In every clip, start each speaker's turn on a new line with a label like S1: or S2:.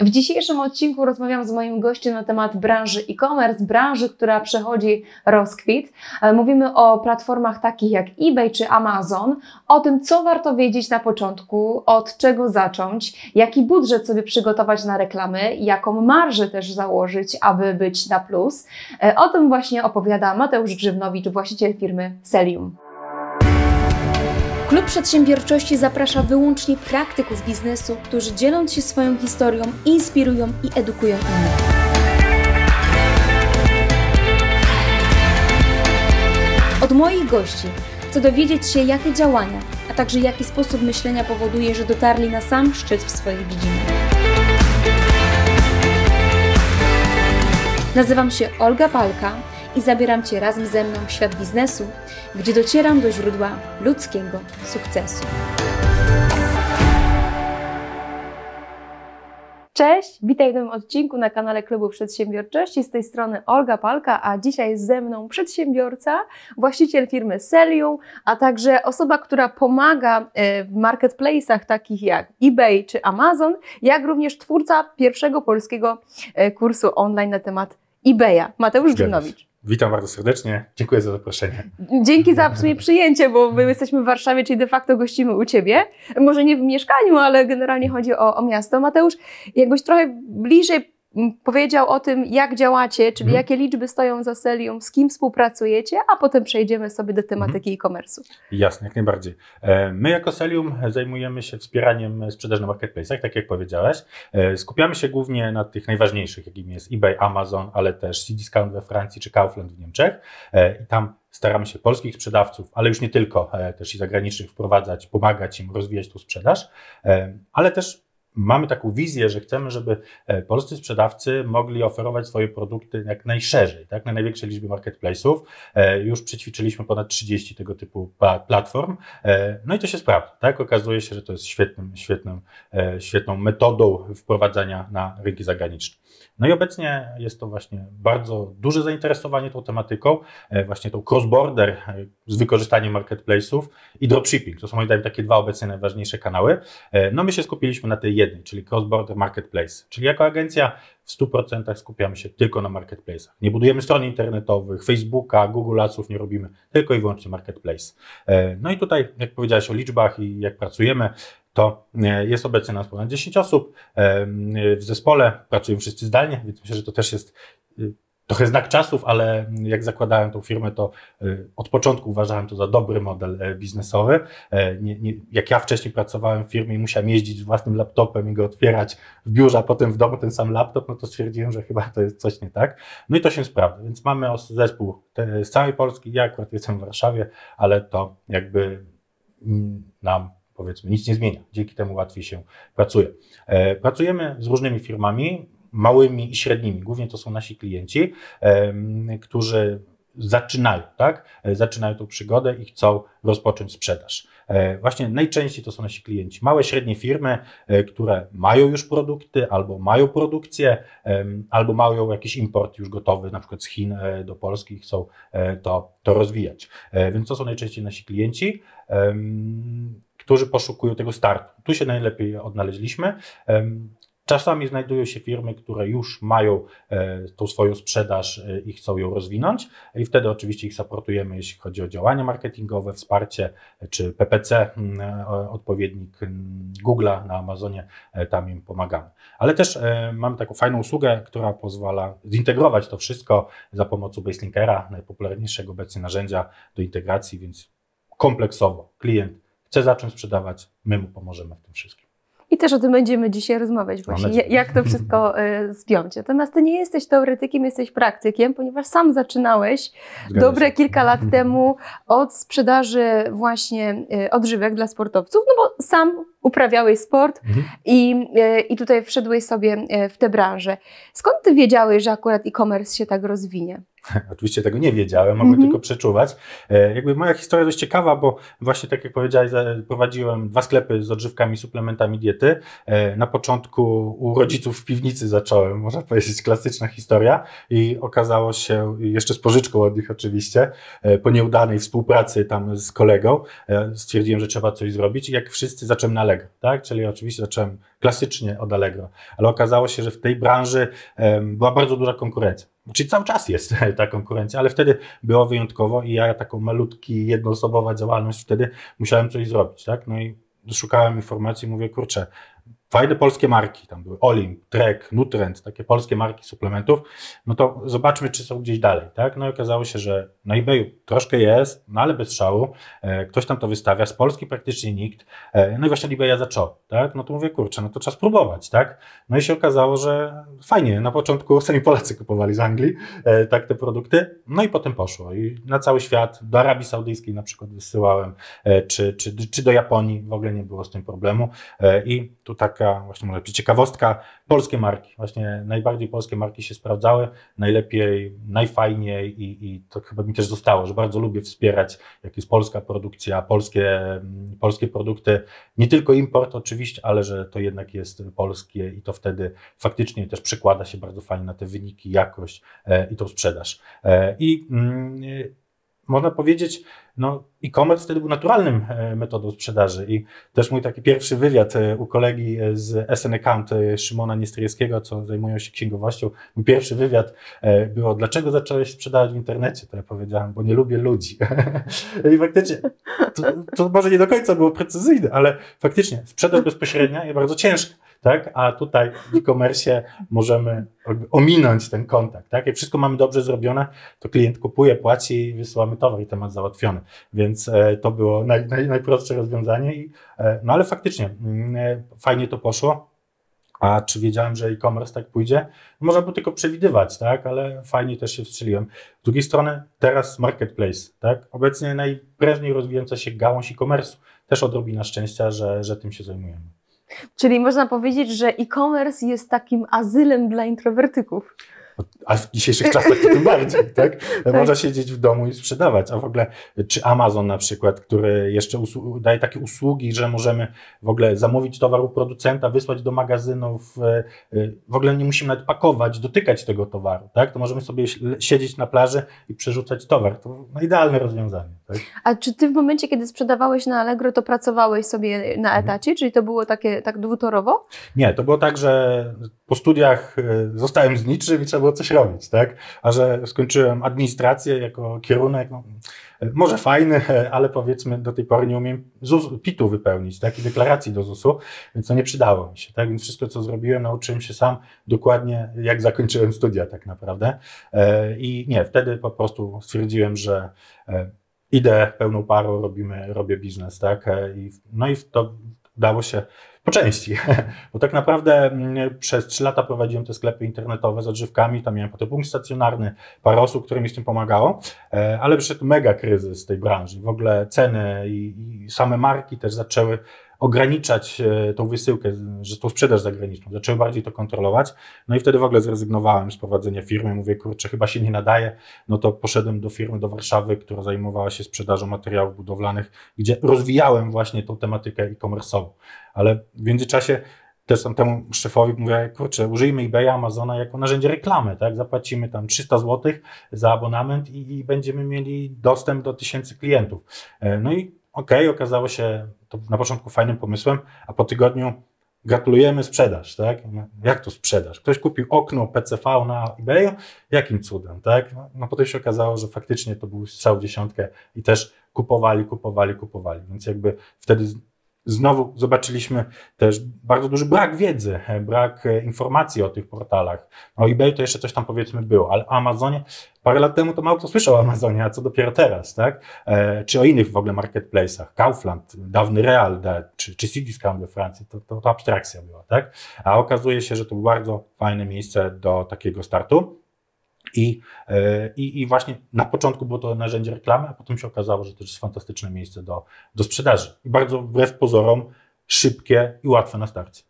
S1: W dzisiejszym odcinku rozmawiam z moim gościem na temat branży e-commerce, branży, która przechodzi rozkwit. E, mówimy o platformach takich jak eBay czy Amazon, o tym, co warto wiedzieć na początku, od czego zacząć, jaki budżet sobie przygotować na reklamy, jaką marżę też założyć, aby być na plus. E, o tym właśnie opowiada Mateusz Grzywnowicz, właściciel firmy Selium. Klub Przedsiębiorczości zaprasza wyłącznie praktyków biznesu, którzy dzieląc się swoją historią, inspirują i edukują innych. Od moich gości chcę dowiedzieć się, jakie działania, a także jaki sposób myślenia powoduje, że dotarli na sam szczyt w swojej dziedzinie. Nazywam się Olga Palka i zabieram Cię razem ze mną w świat biznesu, gdzie docieram do źródła ludzkiego sukcesu. Cześć, witaj w nowym odcinku na kanale Klubu Przedsiębiorczości. Z tej strony Olga Palka, a dzisiaj jest ze mną przedsiębiorca, właściciel firmy Selium, a także osoba, która pomaga e, w marketplace'ach takich jak eBay czy Amazon, jak również twórca pierwszego polskiego e, kursu online na temat eBaya, Mateusz Dziemnowicz.
S2: Witam
S3: bardzo serdecznie. Dziękuję za zaproszenie.
S1: Dzięki za przyjęcie, bo my jesteśmy w Warszawie, czyli de facto gościmy u Ciebie. Może nie w mieszkaniu, ale generalnie chodzi o, o miasto. Mateusz, jakbyś trochę bliżej powiedział o tym, jak działacie, czyli mhm. jakie liczby stoją za Selium, z kim współpracujecie, a potem przejdziemy sobie do tematyki hmm. e-commerce'u.
S3: Jasne, jak najbardziej. E, my jako Selium zajmujemy się wspieraniem sprzedaży na marketplace'ach, tak jak powiedziałeś. E, skupiamy się głównie na tych najważniejszych, jakimi jest eBay, Amazon, ale też Cdiscount we Francji czy Kaufland w Niemczech. E, I tam staramy się polskich sprzedawców, ale już nie tylko, też i zagranicznych wprowadzać, pomagać im rozwijać tu sprzedaż, ale też mamy taką wizję, że chcemy, żeby e, polscy sprzedawcy mogli oferować swoje produkty jak najszerzej, tak, na największej liczbie marketplace'ów. E, już przećwiczyliśmy ponad 30 tego typu platform. E, no i to się sprawdza, tak? Okazuje się, że to jest świetnym, świetnym, świetną metodą wprowadzania na rynki zagraniczne. No i obecnie jest to właśnie bardzo duże zainteresowanie tą tematyką, e, właśnie tą cross-border e, z wykorzystaniem marketplace'ów i dropshipping. To są moim zdaniem takie dwa obecnie najważniejsze kanały. E, no my się skupiliśmy na tej jednej, czyli cross-border marketplace. Czyli jako agencja w 100% skupiamy się tylko na marketplace'ach. Nie budujemy stron internetowych, Facebooka, Google Adsów nie robimy, tylko i wyłącznie marketplace. No i tutaj, jak powiedziałeś o liczbach i jak pracujemy, to e, jest obecnie nas ponad 10 osób. E, e, w zespole pracują wszyscy zdalnie, więc myślę, że to też jest trochę znak czasów, ale jak zakładałem tą firmę, to od początku uważałem to za dobry model biznesowy. Nie, nie, jak ja wcześniej pracowałem w firmie i musiałem jeździć z własnym laptopem i go otwierać w biurze, a potem w domu ten sam laptop, no to stwierdziłem, że chyba to jest coś nie tak. No i to się sprawdza, więc mamy zespół z całej Polski, ja akurat jestem w Warszawie, ale to jakby mm, nam powiedzmy, nic nie zmienia. Dzięki temu łatwiej się pracuje. E, pracujemy z różnymi firmami, małymi i średnimi. Głównie to są nasi klienci, e, którzy zaczynają, tak? E, zaczynają tą przygodę i chcą rozpocząć sprzedaż. Właśnie najczęściej to są nasi klienci. Małe, średnie firmy, które mają już produkty, albo mają produkcję, albo mają jakiś import już gotowy, na przykład z Chin do Polski i chcą to, to rozwijać. Więc to są najczęściej nasi klienci którzy poszukują tego startu. Tu się najlepiej odnaleźliśmy. Czasami znajdują się firmy, które już mają e, tą swoją sprzedaż e, i chcą ją rozwinąć, i wtedy oczywiście ich supportujemy, jeśli chodzi o działania marketingowe, wsparcie e, czy PPC, odpowiednik Google'a na Amazonie, tam im pomagamy. Ale też mamy taką fajną usługę, która pozwala zintegrować to wszystko za pomocą Baselinkera, najpopularniejszego obecnie narzędzia do integracji, więc kompleksowo klient chce zacząć sprzedawać, my mu pomożemy w tym wszystkim.
S1: I też o tym będziemy dzisiaj rozmawiać właśnie, jak to wszystko y, e, zbiąć. Natomiast ty nie jesteś teoretykiem, jesteś praktykiem, ponieważ sam zaczynałeś Zgadza dobre się. kilka lat temu od sprzedaży właśnie e, odżywek dla sportowców, no bo sam uprawiałeś sport mhm. i, e, i tutaj wszedłeś sobie w tę branżę. Skąd ty wiedziałeś, że akurat e-commerce się tak rozwinie?
S3: Oczywiście tego nie wiedziałem, mogłem mm -hmm. tylko przeczuwać. E, jakby moja historia dość ciekawa, bo właśnie tak jak powiedziałeś, prowadziłem dwa sklepy z odżywkami, suplementami diety. E, na początku u rodziców w piwnicy zacząłem, można powiedzieć, klasyczna historia i okazało się, jeszcze z pożyczką od nich oczywiście, e, po nieudanej współpracy tam z kolegą, stwierdziłem, że trzeba coś zrobić i jak wszyscy zacząłem na Allegro, tak? Czyli oczywiście zacząłem klasycznie od Allegro, ale okazało się, że w tej branży była bardzo duża konkurencja Czyli znaczy, cały czas jest ta konkurencja, ale wtedy było wyjątkowo i ja taką malutki, jednoosobowa działalność wtedy musiałem coś zrobić, tak? No i szukałem informacji, mówię, kurczę, fajne polskie marki, tam były Olimp, Trek, Nutrent, takie polskie marki suplementów, no to zobaczmy, czy są gdzieś dalej, tak? No i okazało się, że na no eBayu troszkę jest, no ale bez szału, e, ktoś tam to wystawia, z Polski praktycznie nikt, e, no i właśnie eBay eBaya zaczął, tak? No to mówię, kurczę, no to trzeba spróbować, tak? No i się okazało, że fajnie, na początku sami Polacy kupowali z Anglii, e, tak, te produkty, no i potem poszło i na cały świat, do Arabii Saudyjskiej na przykład wysyłałem, e, czy, czy, czy do Japonii, w ogóle nie było z tym problemu e, i tu tak taka właśnie może ciekawostka, polskie marki, właśnie najbardziej polskie marki się sprawdzały, najlepiej, najfajniej i, i to chyba mi też zostało, że bardzo lubię wspierać, jak jest polska produkcja, polskie, polskie produkty, nie tylko import oczywiście, ale że to jednak jest polskie i to wtedy faktycznie też przekłada się bardzo fajnie na te wyniki, jakość e, i tą sprzedaż. E, I mm, można powiedzieć, no e-commerce wtedy był naturalnym e, metodą sprzedaży i też mój taki pierwszy wywiad e, u kolegi e, z SN Account Szymona Niestryjewskiego, co zajmują się księgowością, mój pierwszy wywiad było, dlaczego zacząłeś sprzedawać w internecie? To ja powiedziałem, bo nie lubię ludzi. I faktycznie, to, to, może nie do końca było precyzyjne, ale faktycznie sprzedaż bezpośrednia jest bardzo ciężka tak? a tutaj w e-commerce możemy ominąć ten kontakt. Tak? Jak wszystko mamy dobrze zrobione, to klient kupuje, płaci i wysyłamy towar i temat załatwiony. Więc e, to było naj, naj, najprostsze rozwiązanie. E, no ale faktycznie mm, e, fajnie to poszło. A czy wiedziałem, że e-commerce tak pójdzie? No, można było tylko przewidywać, tak, ale fajnie też się wstrzeliłem. Z drugiej strony teraz marketplace, tak? Obecnie najprężniej rozwijająca się gałąź e-commerce. Też odrobina szczęścia, że, że tym się zajmujemy.
S1: Czyli można powiedzieć, że e-commerce jest takim azylem dla introwertyków.
S3: A w dzisiejszych czasach to tym bardziej, tak? tak? Można siedzieć w domu i sprzedawać. A w ogóle, czy Amazon na przykład, który jeszcze daje takie usługi, że możemy w ogóle zamówić towar u producenta, wysłać do magazynów, e, e, w ogóle nie musimy nawet pakować, dotykać tego towaru, tak? To możemy sobie siedzieć na plaży i przerzucać towar. To no, idealne rozwiązanie, tak?
S1: A czy ty w momencie, kiedy sprzedawałeś na Allegro, to pracowałeś sobie na mhm. etacie? Mhm. Czyli to było takie tak dwutorowo?
S3: Nie, to było tak, że po studiach e, zostałem z niczym i trzeba było było coś robić, tak? A że skończyłem administrację jako kierunek, no, może fajny, ale powiedzmy do tej pory nie umiem ZUS, PIT-u wypełnić, tak? I deklaracji do ZUS-u, więc to nie przydało mi się, tak? Więc wszystko, co zrobiłem, nauczyłem się sam dokładnie, jak zakończyłem studia tak naprawdę. E, I nie, wtedy po prostu stwierdziłem, że e, idę pełną parą, robimy, robię biznes, tak? E, I, no i to dało się po części, bo tak naprawdę mm, przez trzy lata prowadziłem te sklepy internetowe z odżywkami, tam miałem potem punkt stacjonarny, parę osób, które mi z tym pomagało, e, ale przyszedł mega kryzys tej branży. W ogóle ceny i, i same marki też zaczęły ograniczać e, tą wysyłkę, że tą sprzedaż zagraniczną. Zacząłem bardziej to kontrolować. No i wtedy w ogóle zrezygnowałem z prowadzenia firmy. Mówię, kurczę, chyba się nie nadaje. No to poszedłem do firmy do Warszawy, która zajmowała się sprzedażą materiałów budowlanych, gdzie rozwijałem właśnie tą tematykę e-commerce'ową. Ale w międzyczasie też tam temu szefowi mówię, kurczę, użyjmy eBaya, Amazona jako narzędzie reklamy, tak? Zapłacimy tam 300 zł za abonament i, i będziemy mieli dostęp do tysięcy klientów. E, no i ok, okazało się to na początku fajnym pomysłem, a po tygodniu gratulujemy sprzedaż, tak? No, jak to sprzedaż? Ktoś kupił okno PCV na eBayu, jakim cudem, tak? No, no potem się okazało, że faktycznie to był strzał w dziesiątkę i też kupowali, kupowali, kupowali, więc jakby wtedy Znowu zobaczyliśmy też bardzo duży brak wiedzy, brak e, informacji o tych portalach. O no, eBay to jeszcze coś tam powiedzmy było, ale o Amazonie parę lat temu to mało kto słyszał o Amazonie, a co dopiero teraz, tak? E, czy o innych w ogóle marketplace'ach, Kaufland, dawny Real, czy, czy Cdiscount we Francji, to, to, to abstrakcja była, tak? A okazuje się, że to bardzo fajne miejsce do takiego startu. I, e, i, I właśnie na początku było to narzędzie reklamy, a potem się okazało, że to jest fantastyczne miejsce do, do sprzedaży. I bardzo wbrew pozorom szybkie i łatwe na starcie.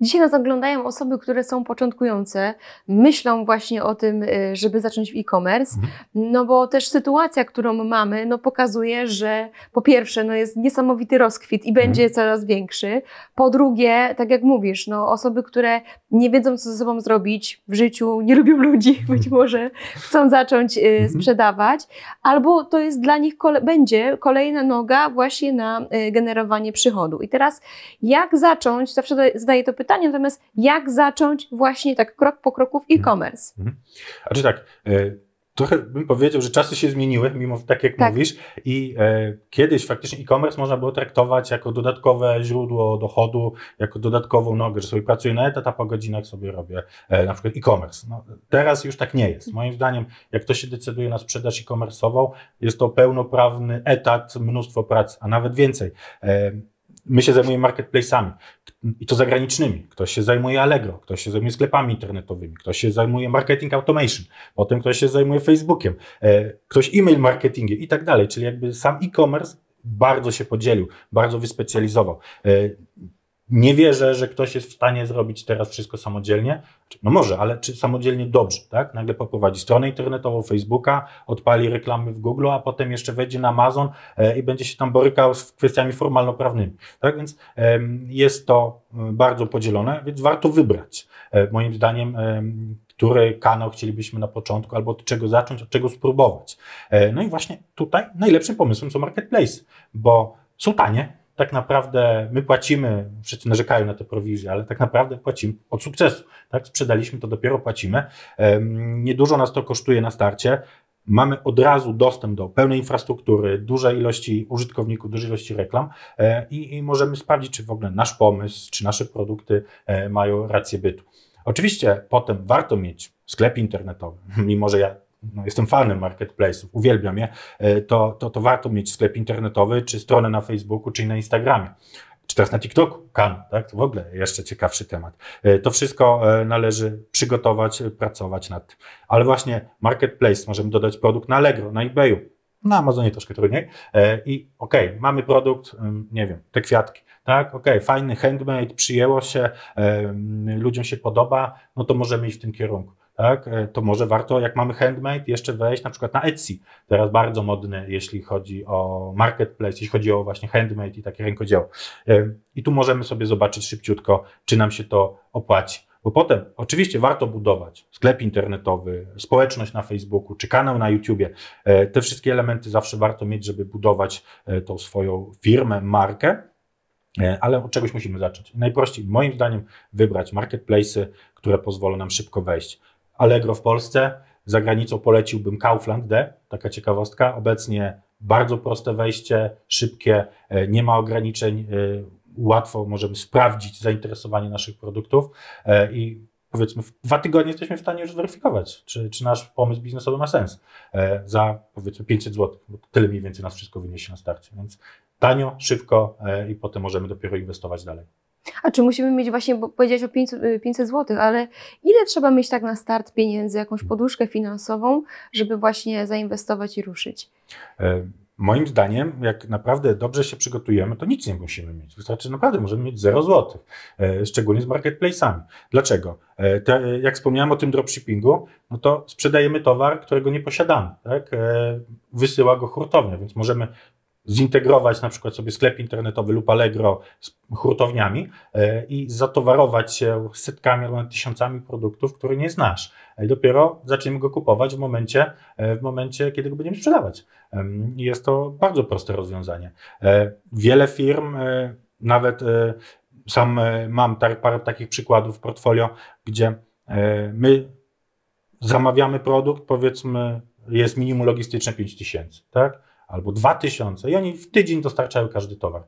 S1: Dzisiaj nas oglądają osoby, które są początkujące, myślą właśnie o tym, y, żeby zacząć w e-commerce, mhm. no bo też sytuacja, którą mamy, no pokazuje, że po pierwsze, no jest niesamowity rozkwit i będzie mhm. coraz większy. Po drugie, tak jak mówisz, no osoby, które nie wiedzą, co ze sobą zrobić w życiu, nie lubią ludzi, być mhm. może chcą zacząć y, sprzedawać, albo to jest dla nich, kole będzie kolejna noga właśnie na y, generowanie przychodu. I teraz jak zacząć, zawsze zdaje to to pytanie, natomiast jak zacząć właśnie tak krok po kroku w mhm. e-commerce? Mhm.
S3: A czy tak, e, trochę bym powiedział, że czasy się zmieniły, mimo tak jak tak. mówisz, i e, kiedyś faktycznie e-commerce można było traktować jako dodatkowe źródło dochodu, jako dodatkową nogę, że sobie pracuję na etat, a po godzinach sobie robię e, na przykład e-commerce. No, teraz już tak nie jest. Mhm. Moim zdaniem, jak ktoś się decyduje na sprzedaż e-commerce'ową, jest to pełnoprawny etat, mnóstwo pracy, a nawet więcej. My się zajmujemy marketplacami i to zagranicznymi. Ktoś się zajmuje Allegro, ktoś się zajmuje sklepami internetowymi, ktoś się zajmuje marketing automation, potem ktoś się zajmuje Facebookiem, e, ktoś e-mail marketingiem i tak dalej. Czyli jakby sam e-commerce bardzo się podzielił, bardzo wyspecjalizował. E, nie wierzę, że ktoś jest w stanie zrobić teraz wszystko samodzielnie. Znaczy, no może, ale czy samodzielnie dobrze, tak? Nagle poprowadzi stronę internetową Facebooka, odpali reklamy w Google, a potem jeszcze wejdzie na Amazon e, i będzie się tam borykał z kwestiami formalno-prawnymi. Tak więc jest to e, bardzo podzielone, więc warto wybrać. E, moim zdaniem który kanał chcielibyśmy na początku, albo od czego zacząć, od czego spróbować. No i właśnie tutaj najlepszym pomysłem są marketplace, bo są tanie, tak naprawdę my płacimy, wszyscy narzekają na te prowizje, ale tak naprawdę płacimy od sukcesu. Tak? Sprzedaliśmy to, dopiero płacimy. Niedużo nas to kosztuje na starcie. Mamy od razu dostęp do pełnej infrastruktury, dużej ilości użytkowników, dużej ilości reklam e, i, i możemy sprawdzić, czy w ogóle nasz pomysł, czy nasze produkty e, mają rację bytu. Oczywiście potem warto mieć sklep internetowy, mimo że ja no, jestem fanem marketplace'ów, uwielbiam je, e, to, to, to warto mieć sklep internetowy, czy stronę na Facebooku, czy na Instagramie czy teraz na TikToku, Kan, tak? To w ogóle jeszcze ciekawszy temat. E, to wszystko e, należy przygotować, pracować nad tym. Ale właśnie marketplace, możemy dodać produkt na Allegro, na eBayu, na Amazonie troszkę trudniej. I okej, okay, mamy produkt, nie wiem, te kwiatki, tak? Okej, okay, fajny handmade, przyjęło się, ludziom się podoba, no to możemy iść w tym kierunku tak, e, to może warto, jak mamy handmade, jeszcze wejść na przykład na Etsy. Teraz bardzo modny, jeśli chodzi o marketplace, jeśli chodzi o właśnie handmade i takie rękodzieło. E, I tu możemy sobie zobaczyć szybciutko, czy nam się to opłaci. Bo potem oczywiście warto budować sklep internetowy, społeczność na Facebooku czy kanał na YouTubie. E, te wszystkie elementy zawsze warto mieć, żeby budować tą swoją firmę, markę. Ale od czegoś musimy zacząć. Najprościej, moim zdaniem, wybrać marketplace, które pozwolą nam szybko wejść. Allegro w Polsce. Za granicą poleciłbym Kaufland D, taka ciekawostka. Obecnie bardzo proste wejście, szybkie, e, nie ma ograniczeń, e, łatwo możemy sprawdzić zainteresowanie naszych produktów e, i powiedzmy w dwa tygodnie jesteśmy w stanie już zweryfikować, czy, czy nasz pomysł biznesowy ma sens za powiedzmy 500 zł, bo tyle mniej więcej nas wszystko wyniesie na starcie, więc tanio, szybko i potem możemy dopiero inwestować dalej.
S1: A czy musimy mieć właśnie, bo powiedziałeś o 500, y, zł, ale ile trzeba mieć tak na start pieniędzy, jakąś poduszkę finansową, żeby właśnie zainwestować i ruszyć?
S3: E, moim zdaniem, jak naprawdę dobrze się przygotujemy, to nic nie musimy mieć. Wystarczy naprawdę, możemy mieć 0 zł, e, szczególnie z marketplace'ami. Dlaczego? E, te, jak wspomniałem o tym dropshippingu, no to sprzedajemy towar, którego nie posiadamy. Tak? Wysyła go hurtownia, więc możemy zintegrować na przykład sobie sklep internetowy lub Allegro z hurtowniami e, i zatowarować się setkami albo tysiącami produktów, które nie znasz. E, I dopiero zaczniemy go kupować w momencie, e, w momencie, kiedy go będziemy sprzedawać. Jest to bardzo proste rozwiązanie. Wiele firm, nawet sam mam parę takich przykładów w portfolio, gdzie my zamawiamy produkt, powiedzmy jest minimum logistyczne 5000, tak? albo 2000 i oni w tydzień dostarczały każdy towar.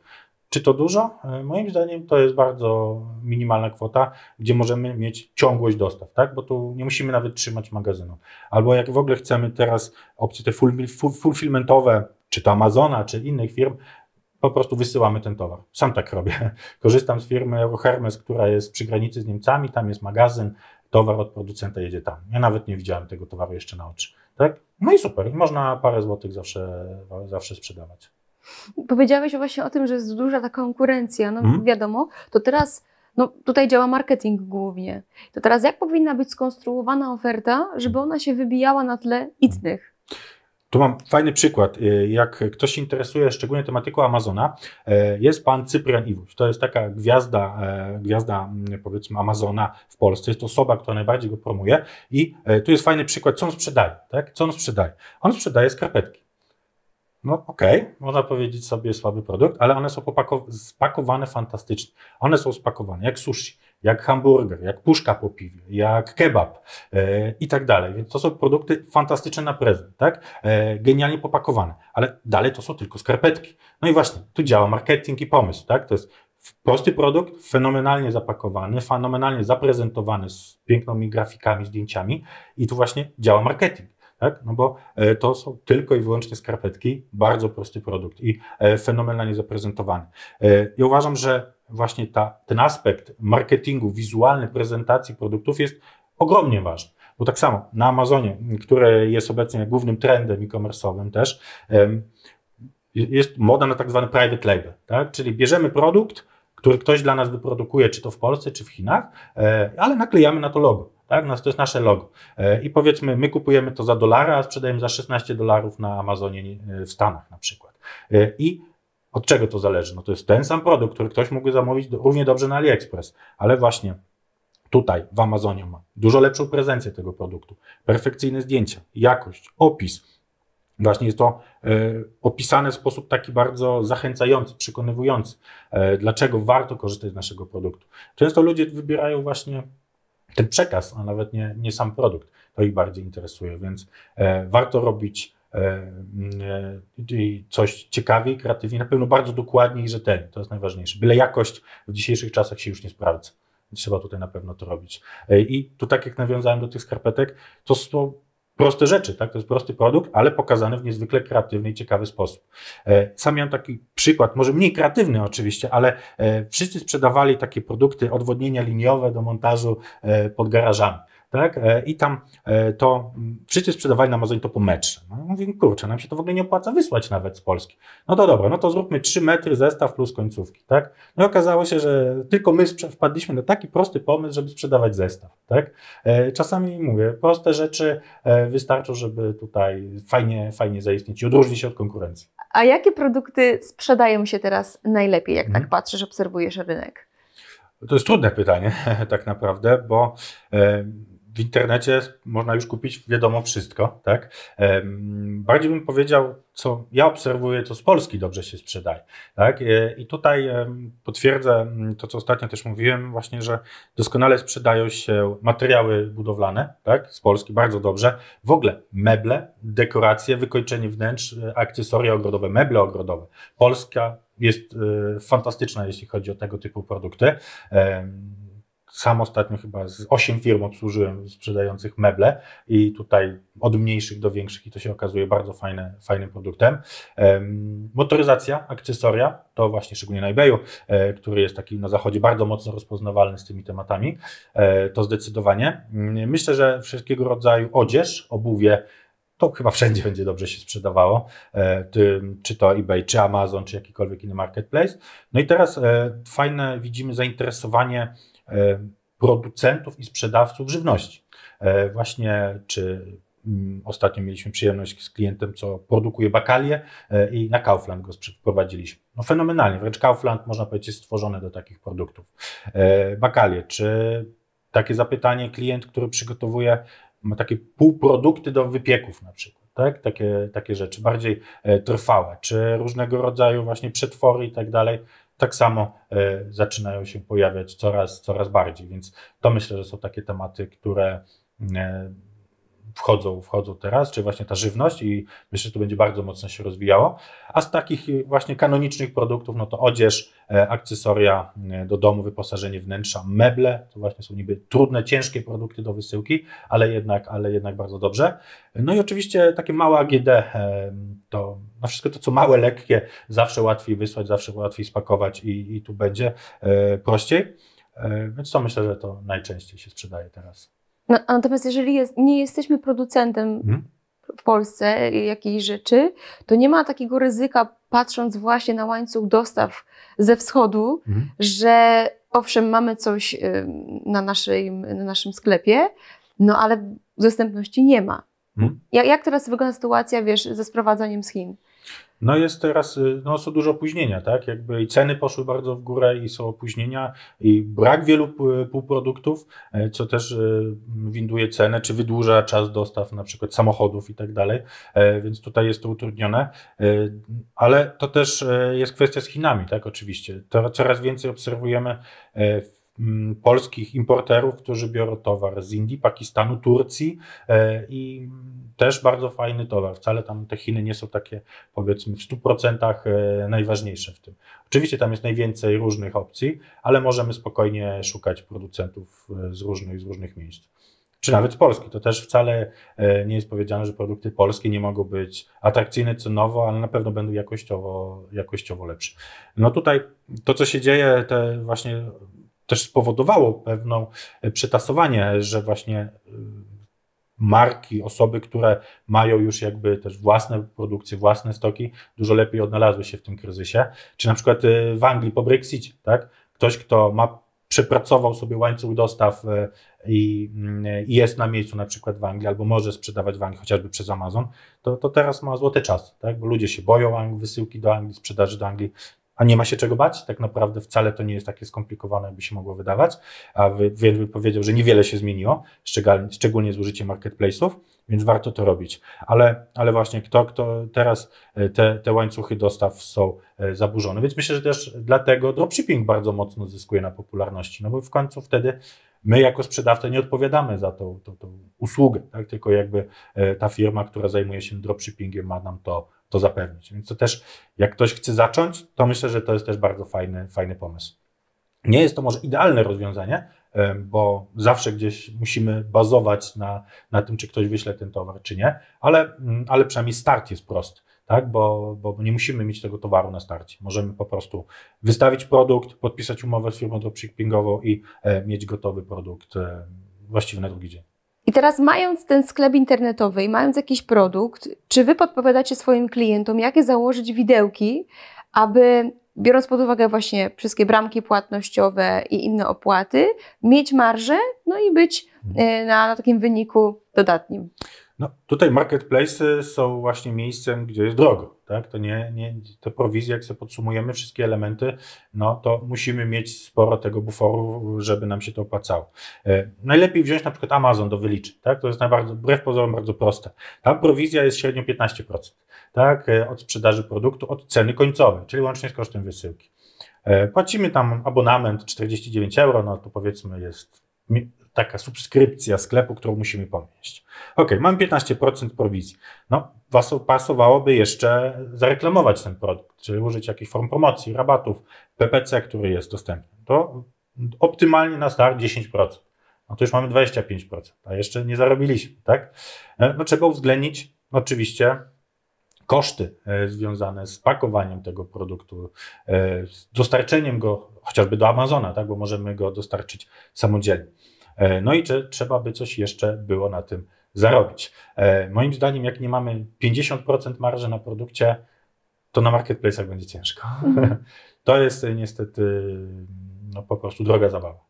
S3: Czy to dużo? E, moim zdaniem to jest bardzo minimalna kwota, gdzie możemy mieć ciągłość dostaw, tak? bo tu nie musimy nawet trzymać magazynu. Albo jak w ogóle chcemy teraz opcje te fulfillmentowe, czy to Amazona, czy innych firm, po prostu wysyłamy ten towar. Sam tak robię. Korzystam z firmy Eurohermes, która jest przy granicy z Niemcami, tam jest magazyn, towar od producenta jedzie tam. Ja nawet nie widziałem tego towaru jeszcze na oczy. Tak? No i super, i można parę złotych zawsze, zawsze sprzedawać.
S1: Powiedziałeś właśnie o tym, że jest duża ta konkurencja, no hmm? wiadomo, to teraz no, tutaj działa marketing głównie. To teraz jak powinna być skonstruowana oferta, żeby ona się wybijała na tle innych?
S2: Hmm. Tu mam
S3: fajny przykład. Y, jak ktoś się interesuje szczególnie tematyką Amazona, y, jest pan Cyprian Iwóś. To jest taka gwiazda, y, gwiazda mm, powiedzmy Amazona w Polsce. Jest to osoba, która najbardziej go promuje i tu jest fajny przykład, co on sprzedaje. Tak? Co on sprzedaje? On sprzedaje skarpetki. No okej, okay. można powiedzieć sobie słaby produkt, ale one są spakowane fantastycznie. One są spakowane jak sushi jak hamburger, jak puszka po piwie, jak kebab e, i tak dalej. Więc to są produkty fantastyczne na prezent, tak? E, genialnie popakowane, ale dalej to są tylko skarpetki. No i właśnie, tu działa marketing i pomysł, tak? To jest prosty produkt, fenomenalnie zapakowany, fenomenalnie zaprezentowany z pięknymi grafikami, zdjęciami i tu właśnie działa marketing. Tak? No bo e, to są tylko i wyłącznie skarpetki, bardzo prosty produkt i e, fenomenalnie zaprezentowany. E, ja uważam, że właśnie ta, ten aspekt marketingu, wizualny, prezentacji produktów jest ogromnie ważny. Bo tak samo na Amazonie, które jest obecnie głównym trendem e-commerce'owym też, jest moda na tak zwany private label, tak? czyli bierzemy produkt, który ktoś dla nas wyprodukuje, czy to w Polsce, czy w Chinach, e, ale naklejamy na to logo. Tak? to jest nasze logo. E, I powiedzmy, my kupujemy to za dolara, a sprzedajemy za 16 dolarów na Amazonie e, w Stanach na przykład. I od czego to zależy? No to jest ten sam produkt, który ktoś mógłby zamówić równie dobrze na AliExpress, ale właśnie tutaj w Amazonie ma dużo lepszą prezencję tego produktu, perfekcyjne zdjęcia, jakość, opis. Właśnie jest to e, opisane w sposób taki bardzo zachęcający, przekonywujący, e, dlaczego warto korzystać z naszego produktu. Często ludzie wybierają właśnie ten przekaz, a nawet nie, nie sam produkt. To ich bardziej interesuje, więc e, warto robić E, coś ciekawiej, kreatywniej, na pewno bardzo dokładnie i rzetelnie. To jest najważniejsze. Byle jakość w dzisiejszych czasach się już nie sprawdza. Trzeba tutaj na pewno to robić. E, I tu tak jak nawiązałem do tych skarpetek, to są proste rzeczy, tak? To jest prosty produkt, ale pokazany w niezwykle kreatywny i ciekawy sposób. E, sam miałem taki przykład, może mniej kreatywny oczywiście, ale wszyscy sprzedawali takie produkty, odwodnienia liniowe do montażu pod garażami tak? E, I tam e, to mm, wszyscy sprzedawali na Amazonie to po metrze. No, mówię, kurczę, nam się to w ogóle nie opłaca wysłać nawet z Polski. No to dobra, no to zróbmy 3 metry zestaw plus końcówki, tak? No i okazało się, że tylko my wpadliśmy na taki prosty pomysł, żeby sprzedawać zestaw, tak? E, czasami mówię, proste rzeczy wystarczą, żeby tutaj fajnie, fajnie zaistnieć i odróżnić się od konkurencji.
S1: A jakie produkty sprzedają się teraz najlepiej, jak hmm. tak mhm. patrzysz, obserwujesz rynek?
S3: To jest trudne pytanie, tak naprawdę, bo w internecie można już kupić wiadomo wszystko, tak? Bardziej bym powiedział, co ja obserwuję, co z Polski dobrze się sprzedaje, tak? E, I tutaj potwierdzę mm, to, co ostatnio też mówiłem, właśnie, że doskonale sprzedają się materiały budowlane, tak? Z Polski bardzo dobrze. W ogóle meble, dekoracje, wykończenie wnętrz, e, akcesoria ogrodowe, meble ogrodowe. Polska jest e, fantastyczna, jeśli chodzi o tego typu produkty sam ostatnio chyba z 8 firm obsłużyłem sprzedających meble i tutaj od mniejszych do większych i to się okazuje bardzo fajne, fajnym produktem. Motoryzacja, akcesoria, to właśnie szczególnie na eBayu, e, który jest taki na zachodzie bardzo mocno rozpoznawalny z tymi tematami, e, to zdecydowanie. Mm, myślę, że wszelkiego rodzaju odzież, obuwie, to chyba wszędzie będzie dobrze się sprzedawało, e, czy to eBay, czy Amazon, czy jakikolwiek inny marketplace. No i teraz fajne widzimy zainteresowanie E, producentów i sprzedawców żywności. E, właśnie czy mm, ostatnio mieliśmy przyjemność z klientem, co produkuje bakalie e, i na Kaufland go prowadziliśmy. No fenomenalnie, wręcz Kaufland można powiedzieć jest stworzony do takich produktów. Bakalie, czy takie zapytanie klient, który przygotowuje ma takie półprodukty do wypieków na przykład. Tak? Takie, takie rzeczy, bardziej trwałe, czy różnego rodzaju właśnie przetwory i tak dalej tak samo e, zaczynają się pojawiać coraz, coraz bardziej. Więc to myślę, że są takie tematy, które e, wchodzą, wchodzą teraz, czy właśnie ta żywność i myślę, że to będzie bardzo mocno się rozwijało. A z takich y, właśnie kanonicznych produktów, no to odzież, e, akcesoria e, do domu, wyposażenie wnętrza, meble, to właśnie są niby trudne, ciężkie produkty do wysyłki, ale jednak, ale jednak bardzo dobrze. No i oczywiście takie małe AGD, e, to no wszystko to, co małe, lekkie, zawsze łatwiej wysłać, zawsze łatwiej spakować i, i tu będzie prościej. Więc to myślę, że to najczęściej się sprzedaje teraz.
S1: No, natomiast jeżeli jest, nie jesteśmy producentem hmm? w Polsce jakiejś rzeczy, to nie ma takiego ryzyka, patrząc właśnie na łańcuch dostaw ze wschodu, hmm? że owszem, mamy coś y, na, naszej, na naszym sklepie, no ale dostępności nie ma. Hmm? Jak, jak teraz wygląda sytuacja, wiesz, ze sprowadzaniem z Chin?
S3: No jest teraz, y, no są dużo opóźnienia, tak? Jakby i ceny poszły bardzo w górę i są opóźnienia i brak wielu półproduktów, e, co też y, winduje cenę, czy wydłuża czas dostaw na przykład samochodów i tak dalej, e, więc tutaj jest to utrudnione, e, ale to też jest kwestia z Chinami, tak? Oczywiście. To coraz więcej obserwujemy w Mm, polskich importerów, którzy biorą towar z Indii, Pakistanu, Turcji e, i też bardzo fajny towar. Wcale tam te Chiny nie są takie, powiedzmy, w 100% e, najważniejsze w tym. Oczywiście tam jest najwięcej różnych opcji, ale możemy spokojnie szukać producentów e, z różnych, z różnych miejsc. Czy nawet z Polski. To też wcale nie jest powiedziane, że produkty polskie nie mogą być atrakcyjne cenowo, ale na pewno będą jakościowo, jakościowo lepsze. No tutaj to, co się dzieje, te właśnie też spowodowało pewną e, przetasowanie, że właśnie e, marki, osoby, które mają już jakby też własne produkcje, własne stoki, dużo lepiej odnalazły się w tym kryzysie. Czy na przykład e, w Anglii po Brexicie, tak? Ktoś, kto ma przepracował sobie łańcuch dostaw i, mm, i, jest na miejscu na przykład w Anglii, albo może sprzedawać w Anglii chociażby przez Amazon, to, to teraz ma złoty czas, tak? bo ludzie się boją wysyłki do Anglii, sprzedaży do Anglii, a nie ma się czego bać, tak naprawdę wcale to nie jest takie skomplikowane, jakby się mogło wydawać. A więc powiedział, że niewiele się zmieniło, szczególnie z użyciem marketplace'ów więc warto to robić. Ale, ale właśnie kto, kto teraz e, te, te łańcuchy dostaw są e, zaburzone. Więc myślę, że też dlatego dropshipping bardzo mocno zyskuje na popularności, no bo w końcu wtedy my jako sprzedawca nie odpowiadamy za tą, tą, tą usługę, tak? tylko jakby e, ta firma, która zajmuje się dropshippingiem ma nam to, to zapewnić. Więc to też, jak ktoś chce zacząć, to myślę, że to jest też bardzo fajny, fajny pomysł. Nie jest to może idealne rozwiązanie, bo zawsze gdzieś musimy bazować na, na tym, czy ktoś wyśle ten towar, czy nie, ale, mm, ale przynajmniej start jest prosty. Tak, bo, bo nie musimy mieć tego towaru na starcie. Możemy po prostu wystawić produkt, podpisać umowę z firmą dropshippingową i e, mieć gotowy produkt e, właściwie na drugi dzień.
S1: I teraz, mając ten sklep internetowy i mając jakiś produkt, czy wy podpowiadacie swoim klientom, jakie założyć widełki, aby biorąc pod uwagę właśnie wszystkie bramki płatnościowe i inne opłaty, mieć marżę, no i być mhm. e, na, na takim wyniku dodatnim.
S3: No, tutaj marketplace są właśnie miejscem, gdzie jest drogo. Tak? To nie, nie te prowizje, jak sobie podsumujemy wszystkie elementy, no to musimy mieć sporo tego buforu, żeby nam się to opłacało. E, najlepiej wziąć na przykład Amazon do wyliczy. Tak? To jest najbardziej, wbrew pozorom bardzo proste. Tam prowizja jest średnio 15% tak, e, od sprzedaży produktu, od ceny końcowej, czyli łącznie z kosztem wysyłki. E, płacimy tam abonament 49 euro, no to powiedzmy jest taka subskrypcja sklepu, którą musimy pomieść. Ok, mamy 15% prowizji. No, pasowałoby jeszcze zareklamować ten produkt, czyli użyć jakichś form promocji, rabatów, PPC, który jest dostępny. To optymalnie na start 10%. No to już mamy 25%, a jeszcze nie zarobiliśmy, tak? E, no trzeba uwzględnić oczywiście koszty e, związane z pakowaniem tego produktu, e, z dostarczeniem go chociażby do Amazona, tak, bo możemy go dostarczyć samodzielnie. E, no i czy trzeba by coś jeszcze było na tym zarobić? Moim zdaniem, jak nie mamy 50% marży na produkcie, to na marketplace'ach będzie ciężko. Mhm. To jest niestety no, po prostu droga zabawa.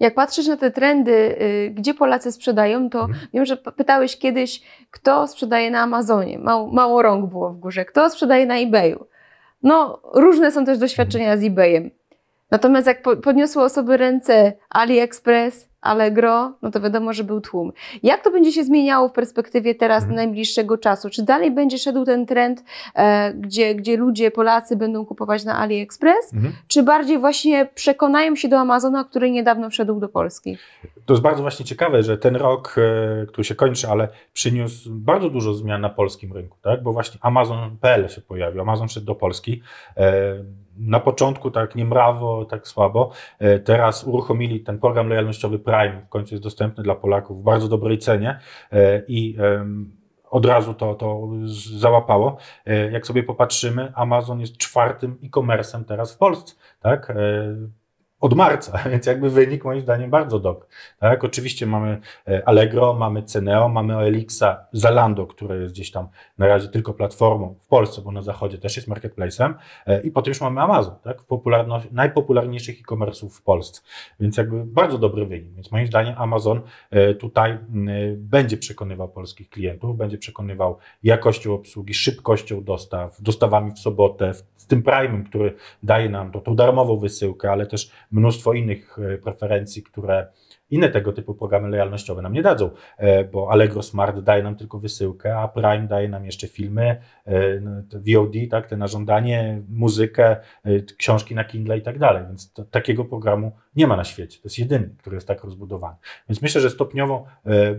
S1: Jak patrzysz na te trendy, y, gdzie Polacy sprzedają, to mhm. wiem, że pytałeś kiedyś, kto sprzedaje na Amazonie. Mało, mało rąk było w górze. Kto sprzedaje na eBayu? No, różne są też doświadczenia z eBayem. Natomiast jak podniosły osoby ręce AliExpress, Allegro, no to wiadomo, że był tłum. Jak to będzie się zmieniało w perspektywie teraz mhm. najbliższego czasu? Czy dalej będzie szedł ten trend, e, gdzie, gdzie ludzie, Polacy będą kupować na AliExpress? Mhm. Czy bardziej właśnie przekonają się do Amazona, który niedawno wszedł do Polski?
S3: To jest bardzo właśnie ciekawe, że ten rok, e, który się kończy, ale przyniósł bardzo dużo zmian na polskim rynku, tak? bo właśnie Amazon.pl się pojawił, Amazon wszedł do Polski. E, na początku tak niemrawo, tak słabo. E, teraz uruchomili ten program lojalnościowy Prime, w końcu jest dostępny dla Polaków w bardzo dobrej cenie e, i od razu to, to załapało. E, jak sobie popatrzymy, Amazon jest czwartym e-commerce'em teraz w Polsce. Tak? od marca, więc jakby wynik moim zdaniem bardzo dobry. Tak? Oczywiście mamy e, Allegro, mamy Ceneo, mamy Oelixa, Zalando, które jest gdzieś tam na razie tylko platformą w Polsce, bo na zachodzie też jest marketplacem e, i potem już mamy Amazon, tak? najpopularniejszych e-commerce'ów w Polsce, więc jakby bardzo dobry wynik, więc moim zdaniem Amazon e, tutaj będzie przekonywał polskich klientów, będzie przekonywał jakością obsługi, szybkością dostaw, dostawami w sobotę, z tym Prime'em, który daje nam to, tą darmową wysyłkę, ale też mnóstwo innych e, preferencji, które inne tego typu programy lojalnościowe nam nie dadzą, e, bo Allegro Smart daje nam tylko wysyłkę, a Prime daje nam jeszcze filmy, e, no, VOD, tak, te na żądanie, muzykę, e, książki na Kindle i tak dalej. Więc to, takiego programu nie ma na świecie. To jest jedyny, który jest tak rozbudowany. Więc myślę, że stopniowo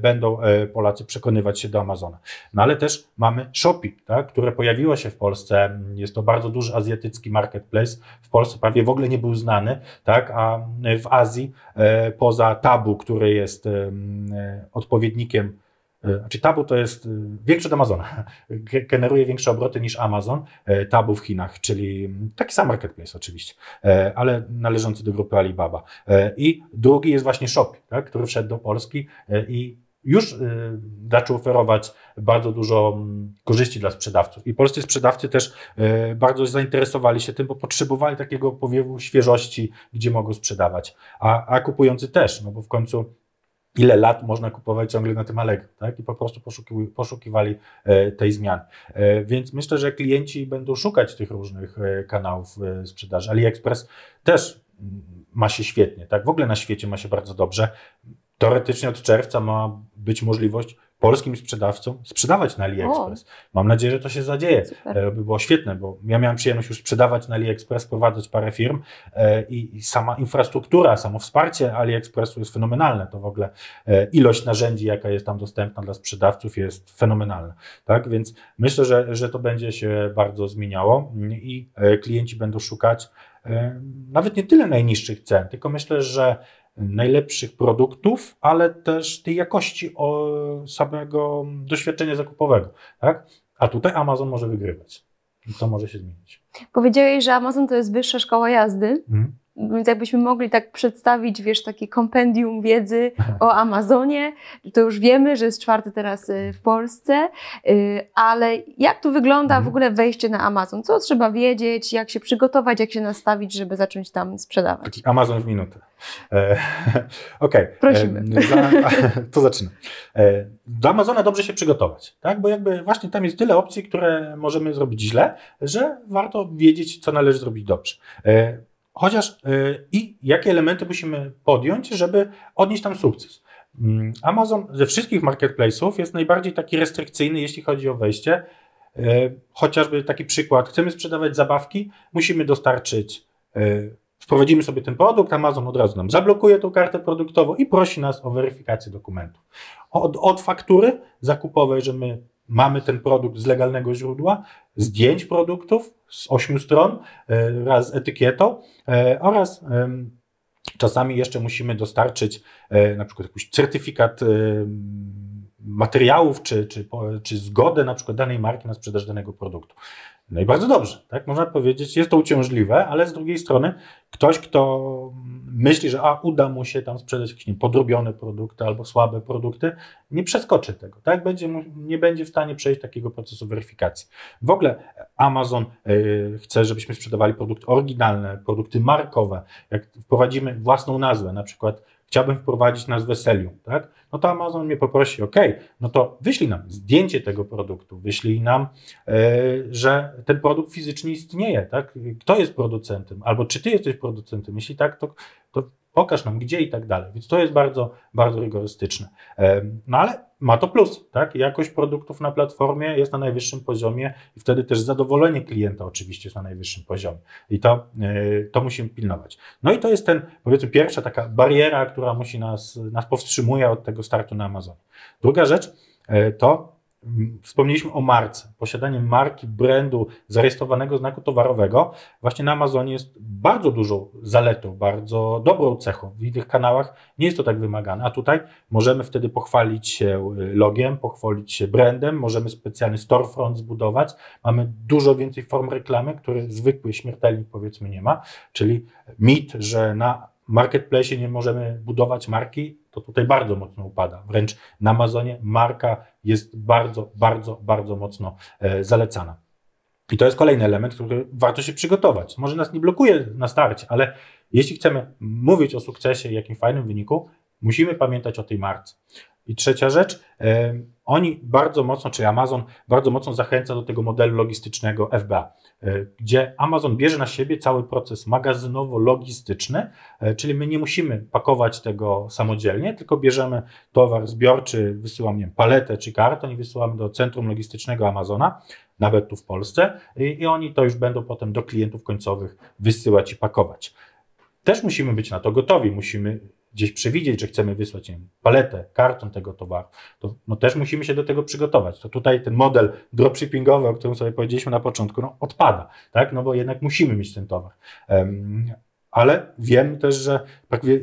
S3: będą Polacy przekonywać się do Amazona. No ale też mamy Shopee, tak, które pojawiło się w Polsce. Jest to bardzo duży azjatycki marketplace. W Polsce prawie w ogóle nie był znany, tak, a w Azji poza tabą Tabu, który jest e, odpowiednikiem, e, znaczy Tabu to jest e, większy od Amazona, generuje większe obroty niż Amazon, Tabu w Chinach, czyli taki sam marketplace oczywiście, ale należący do grupy Alibaba. I drugi jest właśnie Shopee, tak, który wszedł do Polski i już y, zaczął oferować bardzo dużo mm, korzyści dla sprzedawców. I polscy sprzedawcy też y, bardzo zainteresowali się tym, bo potrzebowali takiego powiewu świeżości, gdzie mogą sprzedawać. A, a kupujący też, no bo w końcu ile lat można kupować ciągle na tym Allegro, tak? I po prostu poszukiwali, e, tej zmiany. E, więc myślę, że klienci będą szukać tych różnych e, kanałów sprzedaży. AliExpress też mm, ma się świetnie, tak? W ogóle na świecie ma się bardzo dobrze teoretycznie od czerwca ma być możliwość polskim sprzedawcom sprzedawać na AliExpress. O. Mam nadzieję, że to się zadzieje. Super. E, by było świetne, bo ja miałem przyjemność już sprzedawać na AliExpress, prowadzić parę firm e, i sama infrastruktura, samo wsparcie AliExpressu jest fenomenalne. To w ogóle e, ilość narzędzi, jaka jest tam dostępna dla sprzedawców jest fenomenalna. Tak? Więc myślę, że, że to będzie się bardzo zmieniało i klienci będą szukać nawet nie tyle najniższych cen, tylko myślę, że najlepszych produktów, ale też tej jakości samego doświadczenia zakupowego. Tak? A tutaj Amazon może wygrywać. To może się zmienić.
S1: Powiedziałeś, że Amazon to jest wyższa szkoła jazdy. Mhm. Więc jakbyśmy mogli tak przedstawić, wiesz, takie kompendium wiedzy o Amazonie, to już wiemy, że jest czwarty teraz y, w Polsce, y, ale jak tu wygląda w mhm. ogóle wejście na Amazon? Co trzeba wiedzieć, jak się przygotować, jak się nastawić, żeby zacząć tam sprzedawać? Taki
S3: Amazon w minutę. E, okej. Okay. E, Prosimy. Dla, to zaczynam. E, dla Amazona dobrze się przygotować,
S1: tak? bo jakby właśnie tam jest tyle opcji,
S3: które możemy zrobić źle, że warto wiedzieć, co należy zrobić dobrze. Chociaż y, i jakie elementy musimy podjąć, żeby odnieść tam sukces? Mm, Amazon ze wszystkich marketplace'ów jest najbardziej taki restrykcyjny, jeśli chodzi o wejście. Y, chociażby taki przykład, chcemy sprzedawać zabawki, musimy dostarczyć, y, wprowadzimy sobie ten produkt, Amazon od razu nam zablokuje tą kartę produktową i prosi nas o weryfikację dokumentów. Od, od faktury zakupowej, że my mamy ten produkt z legalnego źródła, zdjęć produktów z ośmiu stron wraz e, z etykietą e, oraz czasami jeszcze musimy dostarczyć e, na przykład jakiś certyfikat materiałów czy, czy, czy zgodę na przykład danej marki na sprzedaż danego produktu. No i bardzo dobrze, tak? Można powiedzieć, jest to uciążliwe, ale z drugiej strony ktoś, kto myśli, że a, uda mu się tam sprzedać jakieś podrobione produkty albo słabe produkty, nie przeskoczy tego, tak? Będzie, nie będzie w stanie przejść takiego procesu weryfikacji. W ogóle e, Amazon yy, chce, żebyśmy sprzedawali produkty oryginalne, produkty markowe. Jak wprowadzimy własną nazwę, na przykład chciałbym wprowadzić nas weselium, tak? No to Amazon mnie poprosi, ok, no to wyślij nam zdjęcie tego produktu, wyślij nam, yy, że ten produkt fizycznie istnieje, tak? Kto jest producentem? Albo czy ty jesteś producentem? Jeśli tak, to, to pokaż nam gdzie i tak dalej. Więc to jest bardzo, bardzo rygorystyczne. No ale ma to plus, tak? Jakość produktów na platformie jest na najwyższym poziomie i wtedy też zadowolenie klienta oczywiście jest na najwyższym poziomie. I to, e, to musimy pilnować. No i to jest ten, powiedzmy, pierwsza taka bariera, która musi nas, nas powstrzymuje od tego startu na Amazonie. Druga rzecz e, to Wspomnieliśmy o marce. Posiadanie marki, brandu, zarejestrowanego znaku towarowego właśnie na Amazonie jest bardzo dużą zaletą, bardzo dobrą cechą. W innych kanałach nie jest to tak wymagane, a tutaj możemy wtedy pochwalić się y, logiem, pochwalić się brandem, możemy specjalny storefront zbudować. Mamy dużo więcej form reklamy, które zwykły śmiertelnik powiedzmy nie ma, czyli mit, że na marketplace nie możemy budować marki, to tutaj bardzo mocno upada. Wręcz na Amazonie marka jest bardzo, bardzo, bardzo mocno e, zalecana. I to jest kolejny element, który warto się przygotować. Może nas nie blokuje na starcie, ale jeśli chcemy mówić o sukcesie i jakim fajnym wyniku, musimy pamiętać o tej marce. I trzecia rzecz, oni bardzo mocno, czy Amazon bardzo mocno zachęca do tego modelu logistycznego FBA, e, gdzie Amazon bierze na siebie cały proces magazynowo-logistyczny, e, czyli my nie musimy pakować tego samodzielnie, tylko bierzemy towar zbiorczy, wysyłamy wiem, paletę czy karton i wysyłamy do centrum logistycznego Amazona, nawet tu w Polsce, i, i oni to już będą potem do klientów końcowych wysyłać i pakować też musimy być na to gotowi. Musimy gdzieś przewidzieć, że chcemy wysłać wiem, paletę, karton tego towaru, to no, też musimy się do tego przygotować. To tutaj ten model dropshippingowy, o którym sobie powiedzieliśmy na początku, no, odpada, tak? no bo jednak musimy mieć ten towar.
S2: Um,
S3: ale wiem też, że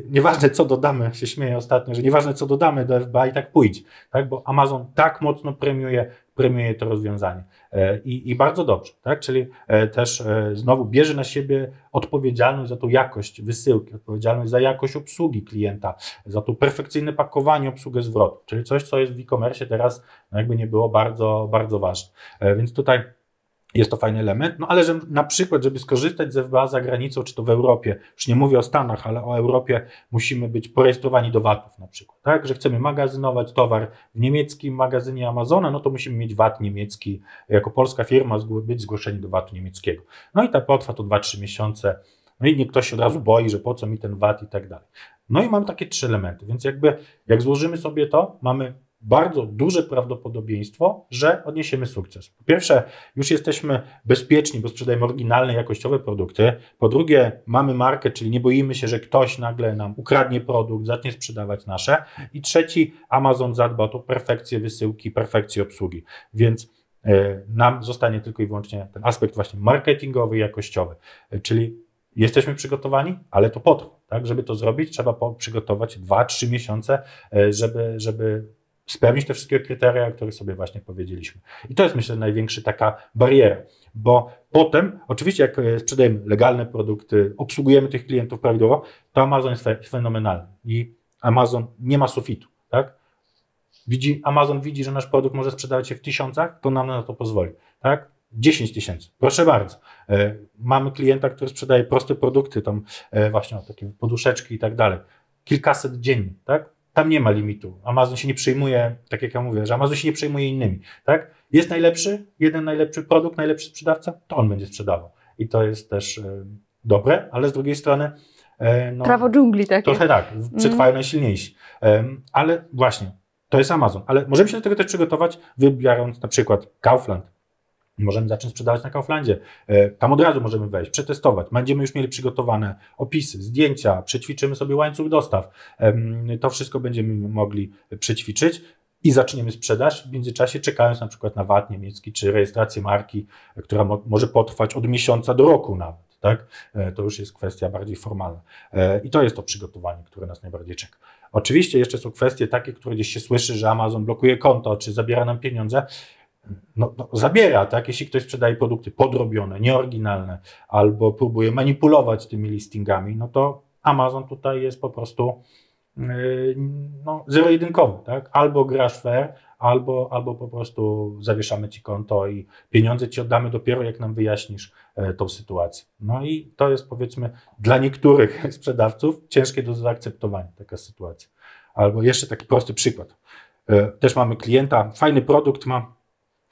S3: nieważne co dodamy, się śmieję ostatnio, że nieważne co dodamy do FBA i tak pójdzie, tak? bo Amazon tak mocno premiuje premiuje to rozwiązanie. E, I, i bardzo dobrze, tak? Czyli e, też e, znowu bierze na siebie odpowiedzialność za tą jakość wysyłki, odpowiedzialność za jakość obsługi klienta, za to perfekcyjne pakowanie, obsługę zwrotu, czyli coś, co jest w e-commerce teraz no jakby nie było bardzo, bardzo ważne. Więc tutaj jest to fajny element, no ale że na przykład, żeby skorzystać ze FBA za granicą, czy to w Europie, już nie mówię o Stanach, ale o Europie, musimy być porejestrowani do VAT-ów na przykład, tak? Że chcemy magazynować towar w niemieckim magazynie Amazona, no to musimy mieć VAT niemiecki, jako polska firma być zgłoszeni do VAT-u niemieckiego. No i ta potwa to 2-3 miesiące, no i niech ktoś się od razu boi, że po co mi ten VAT i tak dalej. No i mam takie trzy elementy, więc jakby jak złożymy sobie to, mamy bardzo duże prawdopodobieństwo, że odniesiemy sukces. Po pierwsze, już jesteśmy bezpieczni, bo sprzedajemy oryginalne, jakościowe produkty. Po drugie, mamy markę, czyli nie boimy się, że ktoś nagle nam ukradnie produkt, zacznie sprzedawać nasze. I trzeci, Amazon zadba o to perfekcję wysyłki, perfekcję obsługi. Więc e, nam zostanie tylko i wyłącznie ten aspekt właśnie marketingowy, jakościowy, e, czyli jesteśmy przygotowani, ale to potrwa. Tak? Żeby to zrobić, trzeba przygotować 2-3 miesiące, e, żeby, żeby spełnić te wszystkie kryteria, o których sobie właśnie powiedzieliśmy. I to jest myślę największa taka bariera, bo potem, oczywiście jak e, sprzedajemy legalne produkty, obsługujemy tych klientów prawidłowo, to Amazon jest fenomenalny i Amazon nie ma sufitu, tak? Widzi, Amazon widzi, że nasz produkt może sprzedawać się w tysiącach, to nam na to pozwoli, tak? 10 tysięcy, proszę bardzo. E, mamy klienta, który sprzedaje proste produkty, tam e, właśnie takie poduszeczki i tak dalej. Kilkaset dziennie, tak? Tam nie ma limitu. Amazon się nie przejmuje, tak jak ja mówię, że Amazon się nie przejmuje innymi. Tak? Jest najlepszy, jeden najlepszy produkt, najlepszy sprzedawca, to on będzie sprzedawał. I to jest też e, dobre, ale z drugiej strony. E, no, Prawo
S1: dżungli, tak? Trochę tak, mm. przetrwają mm.
S3: najsilniejsi. Ale właśnie, to jest Amazon. Ale możemy się do tego też przygotować, wybierając na przykład Kaufland, Możemy zacząć sprzedawać na Kauflandzie. E, tam od razu możemy wejść, przetestować. Będziemy już mieli przygotowane opisy, zdjęcia, przećwiczymy sobie łańcuch dostaw. To wszystko będziemy mogli przećwiczyć i zaczniemy sprzedaż w międzyczasie, czekając na przykład na VAT niemiecki czy rejestrację marki, która może potrwać od miesiąca do roku nawet. Tak? E, to już jest kwestia bardziej formalna. E, I to jest to przygotowanie, które nas najbardziej czeka. Oczywiście jeszcze są kwestie takie, które gdzieś się słyszy, że Amazon blokuje konto, czy zabiera nam pieniądze no, no, zabiera, tak? Jeśli ktoś sprzedaje produkty podrobione, nieoryginalne, albo próbuje manipulować tymi listingami, no to Amazon tutaj jest po prostu yy, no, zero-jedynkowy, tak? Albo grasz fair, albo, albo po prostu zawieszamy ci konto i pieniądze ci oddamy dopiero jak nam wyjaśnisz e, tą sytuację. No i to jest powiedzmy dla niektórych sprzedawców ciężkie do zaakceptowania taka sytuacja. Albo jeszcze taki prosty przykład. E, też mamy klienta, fajny produkt ma,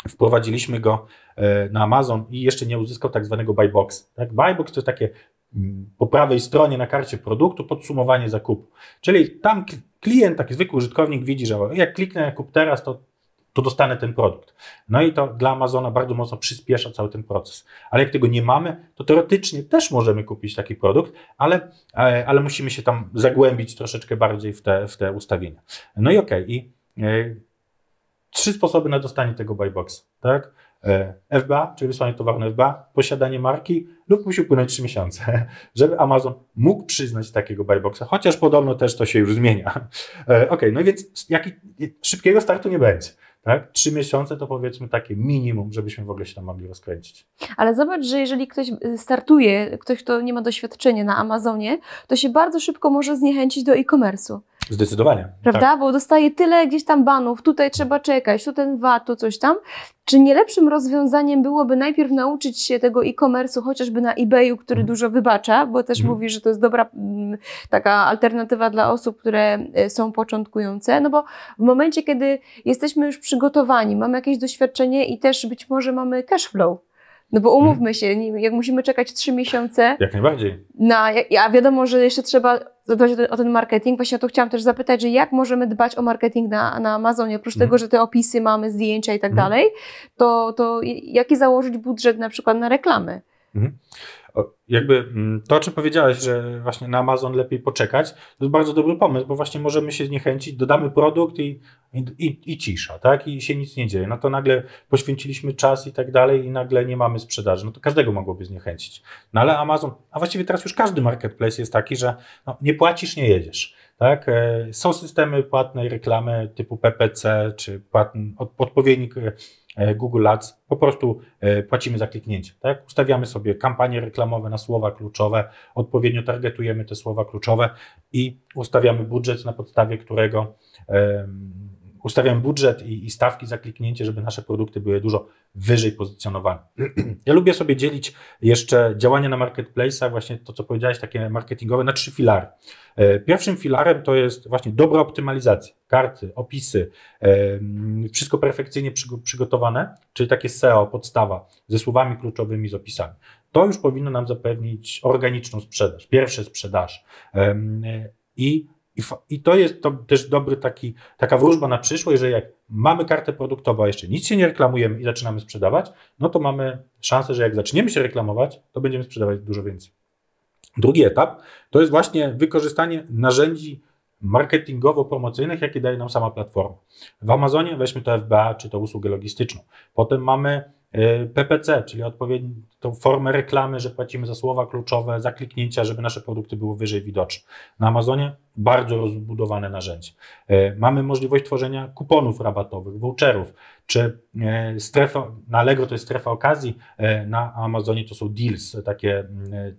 S3: Wprowadziliśmy go e, na Amazon i jeszcze nie uzyskał tak zwanego buy box. Tak? Buy box to takie mm, po prawej stronie na karcie produktu podsumowanie zakupu. Czyli tam klient, taki zwykły użytkownik widzi, że jak kliknę na kup teraz, to, to dostanę ten produkt. No i to dla Amazona bardzo mocno przyspiesza cały ten proces. Ale jak tego nie mamy, to teoretycznie też możemy kupić taki produkt, ale, e, ale musimy się tam zagłębić troszeczkę bardziej w te, w te ustawienia. No i okej, okay, i e, trzy sposoby na dostanie tego buy buyboxa, tak? E, FBA, czyli wysłanie towaru na FBA, posiadanie marki lub musi upłynąć 3 miesiące, żeby Amazon mógł przyznać takiego buyboxa, chociaż podobno też to się już zmienia. E, okej, okay, no więc jaki, szybkiego startu nie będzie. Tak? Trzy miesiące to powiedzmy takie minimum, żebyśmy w ogóle się tam mogli rozkręcić.
S1: Ale zobacz, że jeżeli ktoś y, startuje, ktoś, kto nie ma doświadczenia na Amazonie, to się bardzo szybko może zniechęcić do e-commerce'u.
S3: Zdecydowanie. Prawda? Tak.
S1: Bo dostaje tyle gdzieś tam banów, tutaj trzeba czekać, tu ten VAT, tu coś tam. Czy nie lepszym rozwiązaniem byłoby najpierw nauczyć się tego e-commerce'u, chociażby na eBayu, który mm. dużo wybacza, bo też mm. mówi, że to jest dobra mm, taka alternatywa dla osób, które y, są początkujące, no bo w momencie, kiedy jesteśmy już przy przygotowani, mamy jakieś doświadczenie i też być może mamy cash flow. No bo umówmy się, jak musimy czekać trzy miesiące. Jak najbardziej. Na, a wiadomo, że jeszcze trzeba zadbać o ten, o ten marketing. Właśnie o to chciałam też zapytać, że jak możemy dbać o marketing na, na Amazonie? Oprócz mm. tego, że te opisy mamy, zdjęcia i tak mm. dalej, to, to jaki założyć budżet na przykład na reklamy? Mm
S3: jakby mm, to, o czym powiedziałeś, że właśnie na Amazon lepiej poczekać, to jest bardzo dobry pomysł, bo właśnie możemy się zniechęcić, dodamy produkt i, i, i, i cisza, tak? I się nic nie dzieje. No to nagle poświęciliśmy czas i tak dalej i nagle nie mamy sprzedaży. No to każdego mogłoby zniechęcić. No ale Amazon, a właściwie teraz już każdy marketplace jest taki, że no, nie płacisz, nie jedziesz. Tak? E, są systemy płatnej reklamy typu PPC czy płatny, odpowiednik e, e, Google Ads. Po prostu płacimy za kliknięcie. Tak? Ustawiamy sobie kampanie reklamowe na słowa kluczowe, odpowiednio targetujemy te słowa kluczowe i ustawiamy budżet, na podstawie którego ustawiam budżet i, i stawki za kliknięcie, żeby nasze produkty były dużo wyżej pozycjonowane. ja lubię sobie dzielić jeszcze działania na marketplace'ach, właśnie to, co powiedziałeś, takie marketingowe, na trzy filary. E, pierwszym filarem to jest właśnie dobra optymalizacja, karty, opisy, e, wszystko perfekcyjnie przygotowane, czyli takie SEO, podstawa ze słowami kluczowymi, z opisami. To już powinno nam zapewnić organiczną sprzedaż, pierwsze sprzedaż. E, I i, I, to jest to też dobry taki, taka wróżba na przyszłość, że jak mamy kartę produktową, a jeszcze nic się nie reklamujemy i zaczynamy sprzedawać, no to mamy szansę, że jak zaczniemy się reklamować, to będziemy sprzedawać dużo więcej. Drugi etap to jest właśnie wykorzystanie narzędzi marketingowo-promocyjnych, jakie daje nam sama platforma. W Amazonie weźmy to FBA, czy to usługę logistyczną. Potem mamy Y, PPC, czyli odpowiednią formę reklamy, że płacimy za słowa kluczowe, za kliknięcia, żeby nasze produkty były wyżej widoczne. Na Amazonie bardzo rozbudowane narzędzie. Y, mamy możliwość tworzenia kuponów rabatowych, voucherów, czy y, strefa, na Allegro to jest strefa okazji, na Amazonie to są deals, takie,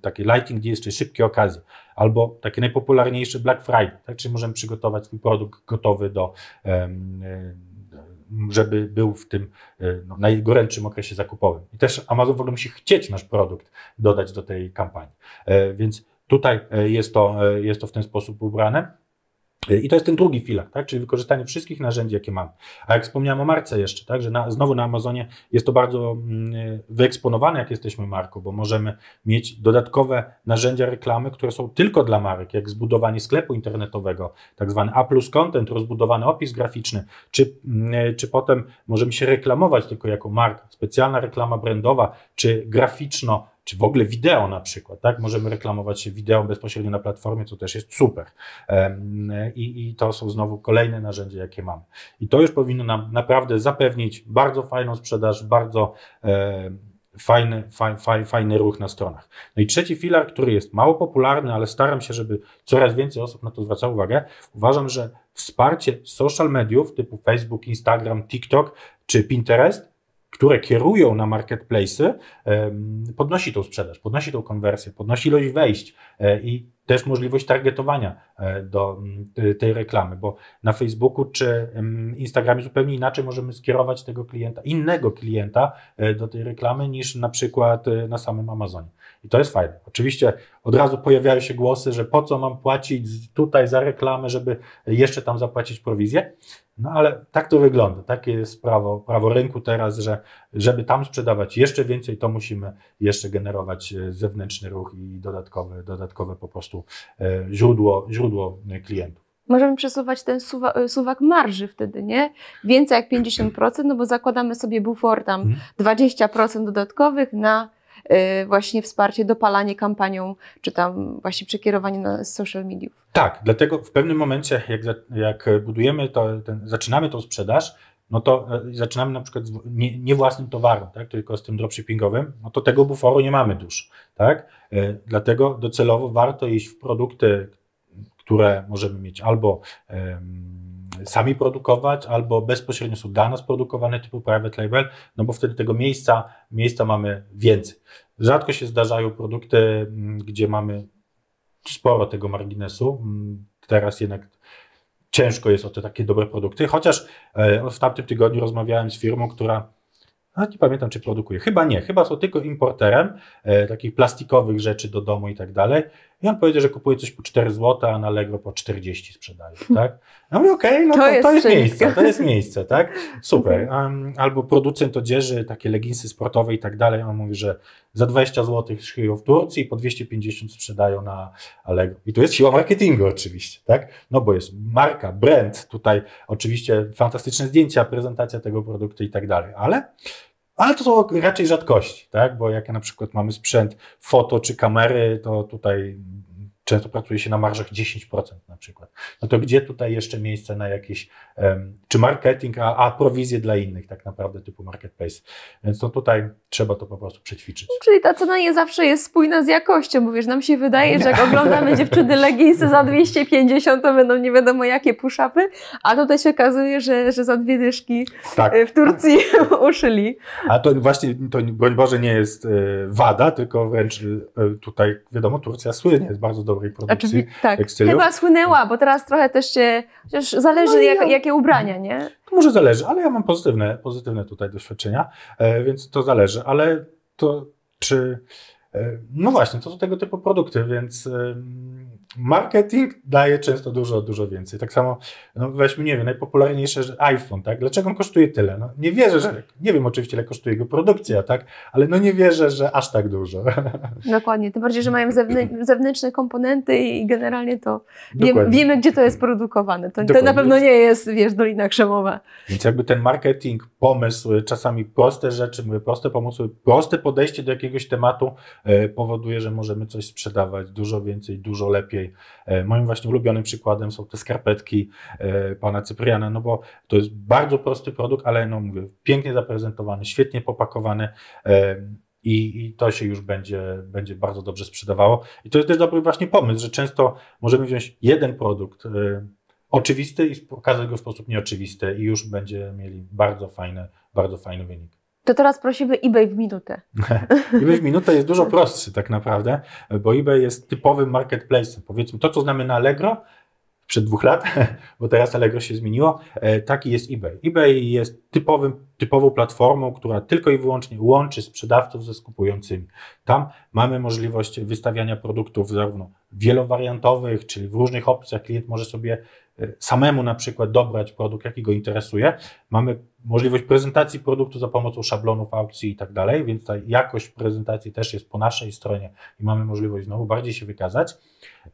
S3: takie lighting deals, czyli szybkie okazje, albo takie najpopularniejsze Black Friday, tak? czyli możemy przygotować swój produkt gotowy do żeby był w tym e, no, najgorętszym okresie zakupowym. I też Amazon w ogóle musi chcieć nasz produkt dodać do tej kampanii. E, więc tutaj e, jest to, jest to w ten sposób ubrane. I to jest ten drugi filar, tak? czyli wykorzystanie wszystkich narzędzi, jakie mamy. A jak wspomniałem o marce jeszcze, tak? że na, znowu na Amazonie jest to bardzo mm, wyeksponowane, jak jesteśmy marką, bo możemy mieć dodatkowe narzędzia reklamy, które są tylko dla marek, jak zbudowanie sklepu internetowego, tak zwany A plus content, rozbudowany opis graficzny, czy, mm, e, czy potem możemy się reklamować tylko jako marka, specjalna reklama brandowa, czy graficzno czy w ogóle wideo na przykład, tak? Możemy reklamować się wideo bezpośrednio na platformie, co też jest super. I, I, to są znowu kolejne narzędzia, jakie mamy. I to już powinno nam naprawdę zapewnić bardzo fajną sprzedaż, bardzo e, fajny, faj, faj, fajny ruch na stronach. No i trzeci filar, który jest mało popularny, ale staram się, żeby coraz więcej osób na to zwracało uwagę. Uważam, że wsparcie social mediów typu Facebook, Instagram, TikTok czy Pinterest które kierują na marketplace, podnosi tą sprzedaż, podnosi tą konwersję, podnosi ilość wejść e, i też możliwość targetowania e, do tej reklamy, bo na Facebooku czy Instagramie zupełnie inaczej możemy skierować tego klienta, innego klienta e, do tej reklamy niż na przykład na samym Amazonie. I to jest fajne. Oczywiście od razu pojawiają się głosy, że po co mam płacić tutaj za reklamę, żeby jeszcze tam zapłacić prowizję. No ale tak to wygląda. Takie jest prawo, prawo rynku teraz, że żeby tam sprzedawać jeszcze więcej, to musimy jeszcze generować e, zewnętrzny ruch i dodatkowe, dodatkowe po prostu
S2: e, źródło, źródło klientów
S1: możemy przesuwać ten suwa, e, suwak marży wtedy, nie? Więcej jak 50%, no bo zakładamy sobie bufor tam 20% mhm. dodatkowych na Y, właśnie wsparcie, dopalanie kampanią, czy tam właśnie przekierowanie na social mediów.
S3: Tak, dlatego w pewnym momencie, jak, jak budujemy to, ten, zaczynamy tą sprzedaż, no to e, zaczynamy na przykład nie, nie, własnym towarem, tak, tylko z tym dropshippingowym, no to tego buforu nie mamy dużo, tak? E, dlatego docelowo warto iść w produkty, które możemy mieć albo sami produkować, albo bezpośrednio są dla nas produkowane typu private label, no bo wtedy tego miejsca, miejsca mamy więcej. Rzadko się zdarzają produkty, mm, gdzie mamy sporo tego marginesu. Mm, teraz jednak ciężko jest o te takie dobre produkty, chociaż e, w tamtym tygodniu rozmawiałem z firmą, która a nie pamiętam, czy produkuje. Chyba nie, chyba są tylko importerem e, takich plastikowych rzeczy do domu i tak dalej. I on powiedział, że kupuje coś po 4 zł, a na Allegro po 40 sprzedaje, hmm. tak? Ja no mówię, okej, okay, no to, to jest, to jest miejsce, to jest miejsce, tak? Super. Um, albo producent odzieży, takie leginsy sportowe i tak dalej, on mówi, że za 20 zł szyją w Turcji i po 250 sprzedają na Allegro. I tu jest siła marketingu oczywiście, tak? No bo jest marka, brand, tutaj oczywiście fantastyczne zdjęcia, prezentacja tego produktu i tak dalej, ale ale to są raczej rzadkości, tak? bo jak na przykład mamy sprzęt foto czy kamery, to tutaj często pracuje się na marżach 10% na przykład. No to gdzie tutaj jeszcze miejsce na jakieś, um, czy marketing, a, a prowizje dla innych tak naprawdę typu marketplace. Więc to no tutaj trzeba to po prostu przećwiczyć. No,
S1: czyli ta cena nie zawsze jest spójna z jakością, bo wiesz, nam się wydaje, że jak oglądamy dziewczyny leginsy za 250, to będą nie wiadomo jakie puszapy, a tutaj się okazuje, że, że za dwie dyszki tak. E, w Turcji uszyli.
S3: A to właśnie, to broń Boże nie jest e, wada, tylko wręcz e, tutaj wiadomo, Turcja słynie, jest bardzo do dobrej produkcji. Oczywi tak. Tekstyliów. Chyba
S1: słynęła, bo teraz trochę też się, chociaż zależy no jak, jakie ubrania, nie?
S3: To może zależy, ale ja mam pozytywne, pozytywne tutaj doświadczenia, e, więc to zależy, ale to czy E, no właśnie, to są tego typu produkty, więc e, marketing daje często dużo, dużo więcej. Tak samo, no weźmy, nie wiem, najpopularniejsze że iPhone, tak? Dlaczego on kosztuje tyle? No, nie wierzę, że, nie wiem oczywiście, ile kosztuje jego produkcja, tak? Ale no nie wierzę, że aż tak dużo.
S1: Dokładnie, tym bardziej, że mają zewnętrzne komponenty i generalnie to wiemy, wiemy gdzie to jest produkowane. To, to, na pewno nie jest, wiesz, Dolina Krzemowa.
S3: Więc jakby ten marketing, pomysł, czasami proste rzeczy, proste pomysły, proste podejście do jakiegoś tematu E, powoduje, że możemy coś sprzedawać dużo więcej, dużo lepiej. E, moim właśnie ulubionym przykładem są te skarpetki e, pana Cypriana, no bo to jest bardzo prosty produkt, ale no mówię, pięknie zaprezentowany, świetnie popakowany. I, i, to się już będzie, będzie bardzo dobrze sprzedawało. I to jest też dobry właśnie pomysł, że często możemy wziąć jeden produkt y, oczywisty i pokazać go w sposób nieoczywisty i już będziemy mieli bardzo fajny, bardzo fajny wynik.
S1: To teraz prosimy eBay w minutę.
S3: eBay w minutę jest dużo prostszy tak naprawdę, bo eBay jest typowym marketplace'em. Powiedzmy, to co znamy na Allegro, przed dwóch lat, bo teraz Allegro się zmieniło, e, taki jest eBay. eBay jest typowym, typową platformą, która tylko i wyłącznie łączy sprzedawców ze skupującymi. Tam mamy możliwość wystawiania produktów zarówno wielowariantowych, czyli w różnych opcjach klient może sobie samemu na przykład dobrać produkt, jaki go interesuje. Mamy możliwość prezentacji produktu za pomocą szablonów aukcji i tak dalej, więc ta jakość prezentacji też jest po naszej stronie i mamy możliwość znowu bardziej się wykazać.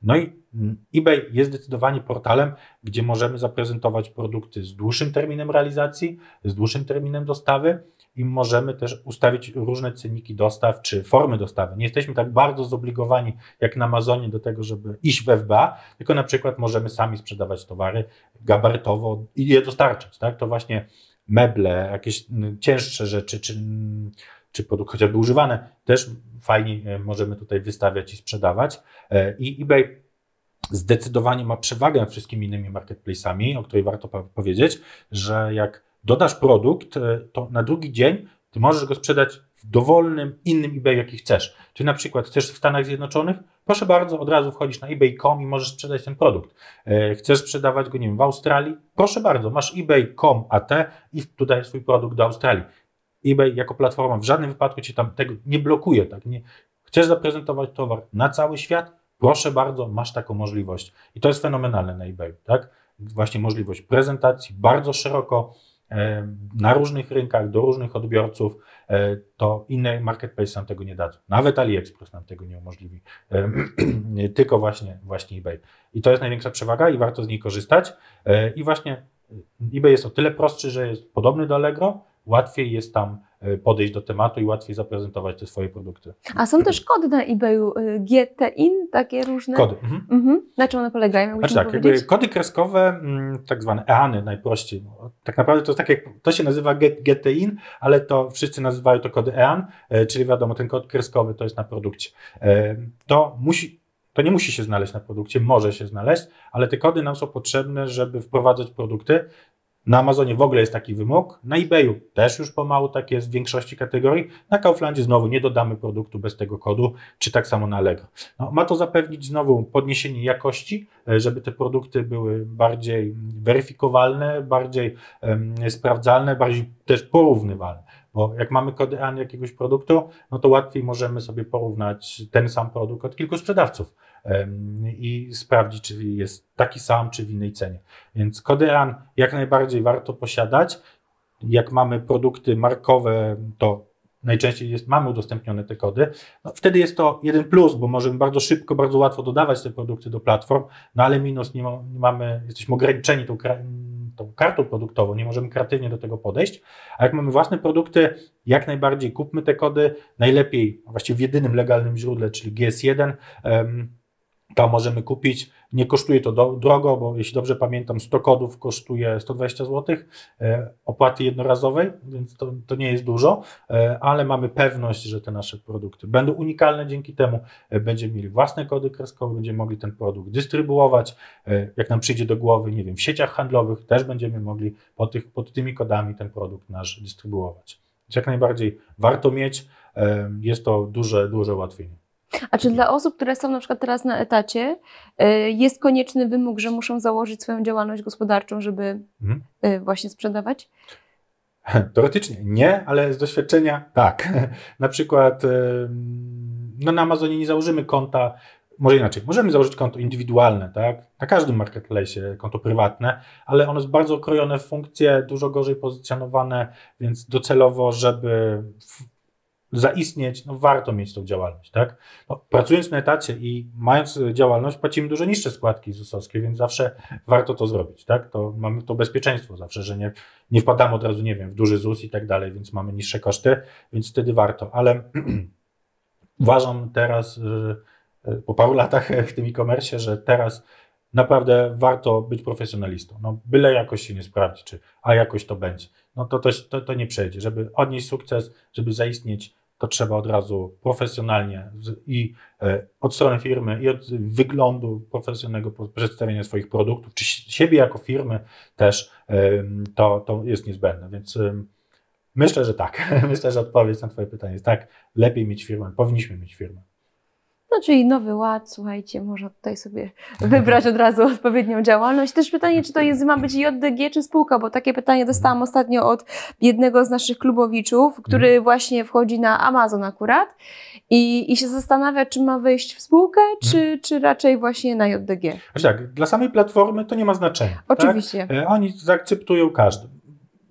S3: No i mm, eBay jest zdecydowanie portalem, gdzie możemy zaprezentować produkty z dłuższym terminem realizacji, z dłuższym terminem dostawy, i możemy też ustawić różne cyniki dostaw czy formy dostawy. Nie jesteśmy tak bardzo zobligowani jak na Amazonie do tego, żeby iść w FBA, tylko na przykład możemy sami sprzedawać towary gabarytowo i je dostarczać. Tak? To właśnie meble, jakieś mm, cięższe rzeczy, czy, czy chociażby używane, też fajnie e, możemy tutaj wystawiać i sprzedawać. E, I eBay zdecydowanie ma przewagę nad wszystkimi innymi marketplace'ami, o której warto powiedzieć, że jak dodasz produkt, e, to na drugi dzień ty możesz go sprzedać w dowolnym innym eBay, jaki chcesz. Czyli na przykład chcesz w Stanach Zjednoczonych? Proszę bardzo, od razu wchodzisz na eBay.com i możesz sprzedać ten produkt. E, chcesz sprzedawać go, nie wiem, w Australii? Proszę bardzo, masz eBay.com AT i tutaj swój produkt do Australii. eBay jako platforma w żadnym wypadku cię tam tego nie blokuje, tak? Nie. Chcesz zaprezentować towar na cały świat? Proszę bardzo, masz taką możliwość. I to jest fenomenalne na eBay, tak? Właśnie możliwość prezentacji bardzo szeroko, E, na różnych rynkach, do różnych odbiorców, e, to inne marketplace nam tego nie dadzą. Nawet AliExpress nam tego nie umożliwi, e, tylko właśnie, właśnie eBay. I to jest największa przewaga i warto z niej korzystać. I właśnie eBay jest o tyle prostszy, że jest podobny do Allegro, łatwiej jest tam e, podejść do tematu i łatwiej zaprezentować te swoje produkty. A
S1: są też kody na eBayu, e, GTIN, takie różne? Kody. Mhm. Mhm. Na czym one polegają? Znaczy tak,
S3: kody kreskowe, mm, tak zwane EANy najprościej. No, tak naprawdę to jest tak jak, to się nazywa GTIN, ale to wszyscy nazywają to kody EAN, e, czyli wiadomo, ten kod kreskowy to jest na produkcie. To musi, to nie musi się znaleźć na produkcie, może się znaleźć, ale te kody nam są potrzebne, żeby wprowadzać produkty, na Amazonie w ogóle jest taki wymóg, na eBayu też już pomału tak jest w większości kategorii, na Kauflandzie znowu nie dodamy produktu bez tego kodu, czy tak samo na Lego. No, ma to zapewnić znowu podniesienie jakości, e, żeby te produkty były bardziej weryfikowalne, bardziej um, sprawdzalne, bardziej też porównywalne. Bo jak mamy kody e AN jakiegoś produktu, no to łatwiej możemy sobie porównać ten sam produkt od kilku sprzedawców i sprawdzi, czy jest taki sam, czy w innej cenie. Więc kody RAN jak najbardziej warto posiadać. Jak mamy produkty markowe, to najczęściej jest, mamy udostępnione te kody, no, wtedy jest to jeden plus, bo możemy bardzo szybko, bardzo łatwo dodawać te produkty do platform, no ale minus, nie, ma, nie mamy, jesteśmy ograniczeni tą, tą, kartą produktową, nie możemy kreatywnie do tego podejść, a jak mamy własne produkty, jak najbardziej kupmy te kody, najlepiej właściwie w jedynym legalnym źródle, czyli GS1, um, tam możemy kupić. Nie kosztuje to do, drogo, bo jeśli dobrze pamiętam, 100 kodów kosztuje 120 zł e, opłaty jednorazowej, więc to, to nie jest dużo, e, ale mamy pewność, że te nasze produkty będą unikalne dzięki temu. E, będziemy mieli własne kody kreskowe, będziemy mogli ten produkt dystrybuować. E, jak nam przyjdzie do głowy, nie wiem, w sieciach handlowych też będziemy mogli po tych, pod tymi kodami ten produkt nasz dystrybuować. Więc jak najbardziej warto mieć, e, jest to duże, duże ułatwienie.
S1: A czy dla osób, które są na przykład teraz na etacie, y, jest konieczny wymóg, że muszą założyć swoją działalność gospodarczą, żeby mhm. y, właśnie sprzedawać?
S3: Teoretycznie nie, ale z doświadczenia tak. na przykład no na Amazonie nie założymy konta, może inaczej, możemy założyć konto indywidualne, tak? Na każdym marketplace konto prywatne, ale ono jest bardzo okrojone w funkcje, dużo gorzej pozycjonowane, więc docelowo, żeby zaistnieć, no warto mieć tą działalność, tak? No, pracując na etacie i mając działalność, płacimy dużo niższe składki ZUS-owskie, więc zawsze warto to zrobić, tak? To mamy to bezpieczeństwo zawsze, że nie, nie wpadamy od razu, nie wiem, w duży ZUS i tak dalej, więc mamy niższe koszty, więc wtedy warto, ale uważam teraz, y, y, po paru latach w tym e-commerce, że teraz naprawdę warto być profesjonalistą. No, byle jakoś się nie sprawdzi, czy a jakoś to będzie. No to, to, to, to nie przejdzie. Żeby odnieść sukces, żeby zaistnieć, to trzeba od razu profesjonalnie i e, od strony firmy, i od wyglądu profesjonalnego przedstawienia swoich produktów, czy siebie jako firmy też e, to, to jest niezbędne. Więc e, myślę, że tak. Myślę, że odpowiedź na Twoje pytanie jest tak. Lepiej mieć firmę, powinniśmy mieć firmę.
S1: No czyli Nowy Ład, słuchajcie, można tutaj sobie wybrać od razu odpowiednią działalność. Też pytanie, czy to jest, ma być JDG czy spółka, bo takie pytanie dostałam ostatnio od jednego z naszych klubowiczów, który mhm. właśnie wchodzi na Amazon akurat i, i się zastanawia, czy ma wyjść w spółkę, mhm. czy, czy raczej właśnie na JDG.
S3: tak, dla samej platformy to nie ma znaczenia. Tak? Oczywiście. Tak? Oni zaakceptują każdy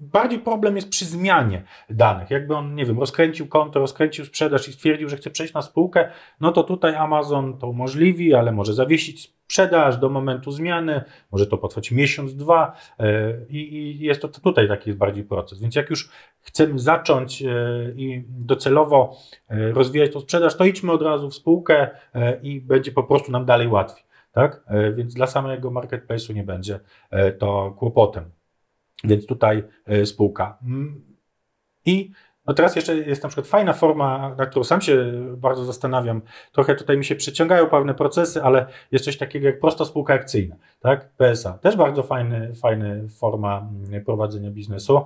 S3: bardziej problem jest przy zmianie danych. Jakby on, nie wiem, rozkręcił konto, rozkręcił sprzedaż i stwierdził, że chce przejść na spółkę, no to tutaj Amazon to umożliwi, ale może zawiesić sprzedaż do momentu zmiany, może to potrwać miesiąc, dwa e, i, jest to tutaj taki bardziej proces. Więc jak już chcemy zacząć e, i docelowo e, rozwijać tą sprzedaż, to idźmy od razu w spółkę i będzie po prostu nam dalej łatwiej. Tak? Więc dla samego marketplace'u nie będzie to kłopotem. Więc tutaj e, spółka. Mhm. I no teraz jeszcze jest na przykład fajna forma, na którą sam się bardzo zastanawiam. Trochę tutaj mi się przyciągają pewne procesy, ale jest coś takiego jak prosta spółka akcyjna tak? PSA. Też bardzo fajny, fajny forma mm, prowadzenia biznesu,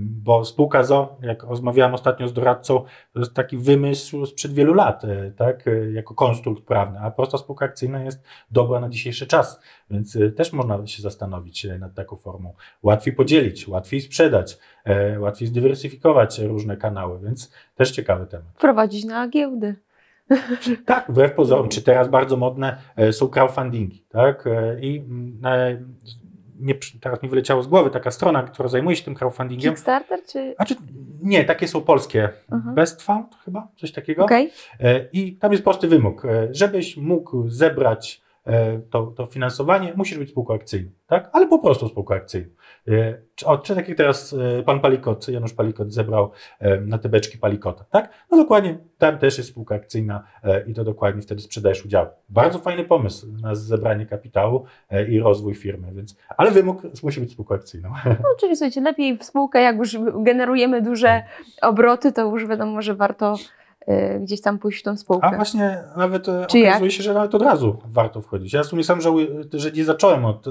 S3: bo spółka ZO, jak rozmawiałem ostatnio z doradcą, to jest taki wymysł sprzed wielu lat, y, tak? Y, jako konstrukt prawny, a prosta spółka akcyjna jest dobra na dzisiejszy czas, więc y, też można się zastanowić nad taką formą. Łatwiej podzielić, łatwiej sprzedać, łatwiej zdywersyfikować różne kanały, więc też ciekawy temat.
S1: Prowadzić na giełdy.
S3: Tak, wbrew pozorom. Czy teraz bardzo modne e, są crowdfundingi, tak? E, I mm, e, nie, teraz mi wyleciało z głowy taka strona, która zajmuje się tym crowdfundingiem.
S1: Kickstarter czy... Znaczy,
S3: nie, takie są polskie. Uh-huh. Mhm. Best Fund chyba, coś takiego. Okay. I tam jest prosty wymóg. Żebyś mógł zebrać E, to, to finansowanie, musisz być spółką akcyjną, tak? ale po prostu spółką akcyjną. E, o, czy tak jak teraz e, pan Palikot, Janusz Palikot zebrał na te beczki Palikota, tak? No dokładnie, tam też jest spółka akcyjna i to dokładnie wtedy sprzedajesz udział. Bardzo fajny pomysł na zebranie kapitału i rozwój firmy, więc, ale wymóg musi być spółką akcyjną.
S1: No, czyli słuchajcie, lepiej w spółkę, jak już generujemy duże obroty, to już wiadomo, że warto Y, gdzieś tam pójść w tą spółkę. A właśnie nawet e, Czy okazuje jak? się, że nawet
S3: od razu warto wchodzić. Ja w sumie sam żałuję, że nie zacząłem od e,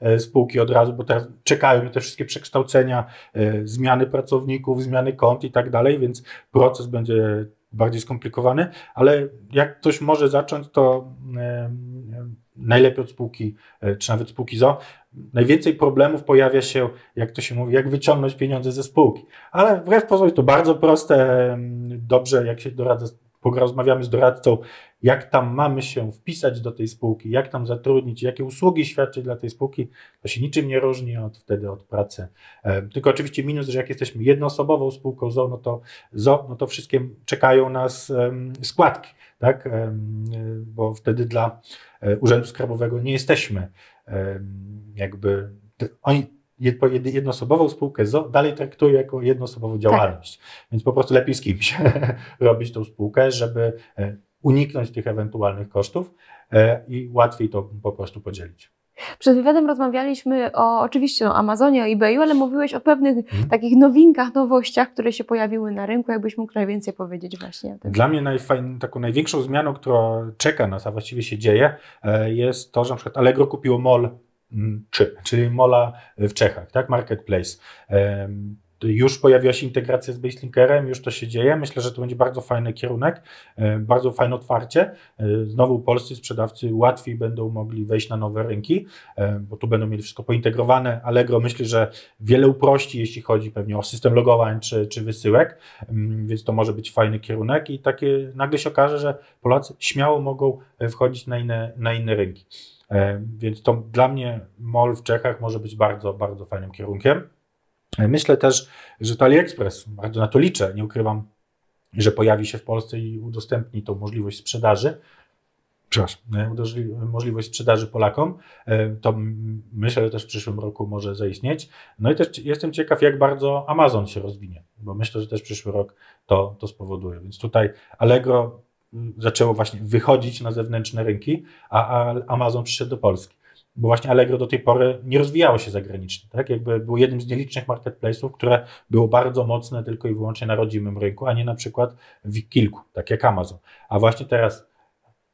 S3: e, spółki od razu, bo teraz czekają mi te wszystkie przekształcenia, zmiany pracowników, zmiany kont i tak dalej, więc proces będzie bardziej skomplikowany, ale jak ktoś może zacząć, to najlepiej od spółki, czy nawet spółki ZO, Najwięcej problemów pojawia się, jak to się mówi, jak wyciągnąć pieniądze ze spółki. Ale wbrew pozorom to bardzo proste. Mm, dobrze, jak się doradza, rozmawiamy z doradcą, jak tam mamy się wpisać do tej spółki, jak tam zatrudnić, jakie usługi świadczyć dla tej spółki, to się niczym nie różni od wtedy od pracy. Tylko oczywiście minus, że jak jesteśmy jednoosobową spółką ZO, no to, ZO, no to wszystkie czekają nas składki, tak? bo wtedy dla e, Urzędu Skarbowego nie jesteśmy jakby oni jednoosobową spółkę ZO dalej traktuje jako jednoosobową tak. działalność. Tak. Więc po prostu lepiej z kimś robić tą spółkę, żeby uniknąć tych ewentualnych kosztów e, i łatwiej to po prostu podzielić.
S1: Przed wywiadem rozmawialiśmy o, oczywiście o Amazonie, o eBayu, ale mówiłeś o pewnych hmm. takich nowinkach, nowościach, które się pojawiły na rynku. Jakbyś mógł najwięcej powiedzieć właśnie o tym.
S3: Dla mnie najfajn, taką największą zmianą, która czeka nas, a właściwie się dzieje, e, jest to, że na przykład Allegro kupiło mol czy, czyli Mola w Czechach, tak? Marketplace. Już pojawiła się integracja z Baselinkerem, już to się dzieje. Myślę, że to będzie bardzo fajny kierunek, e, bardzo fajne otwarcie. E, znowu polscy sprzedawcy łatwiej będą mogli wejść na nowe rynki, e, bo tu będą mieli wszystko pointegrowane. Allegro myślę, że wiele uprości, jeśli chodzi pewnie o system logowań czy, czy wysyłek, mm, więc to może być fajny kierunek i takie nagle się okaże, że Polacy śmiało mogą wchodzić na inne, na inne rynki. Więc to dla mnie mol w Czechach może być bardzo, bardzo fajnym kierunkiem. Myślę też, że to AliExpress, bardzo na to liczę, nie ukrywam, że pojawi się w Polsce i udostępni tą możliwość sprzedaży. Przepraszam, możliwość sprzedaży Polakom, e, to myślę, że też w przyszłym roku może zaistnieć. No i też jestem ciekaw, jak bardzo Amazon się rozwinie, bo myślę, że też przyszły rok to, to spowoduje. Więc tutaj Allegro zaczęło właśnie wychodzić na zewnętrzne rynki, a Amazon przyszedł do Polski bo właśnie Allegro do tej pory nie rozwijało się zagranicznie, tak? Jakby było jednym z nielicznych marketplace'ów, które było bardzo mocne tylko i wyłącznie na rodzimym rynku, a nie na przykład w kilku, tak jak Amazon. A właśnie teraz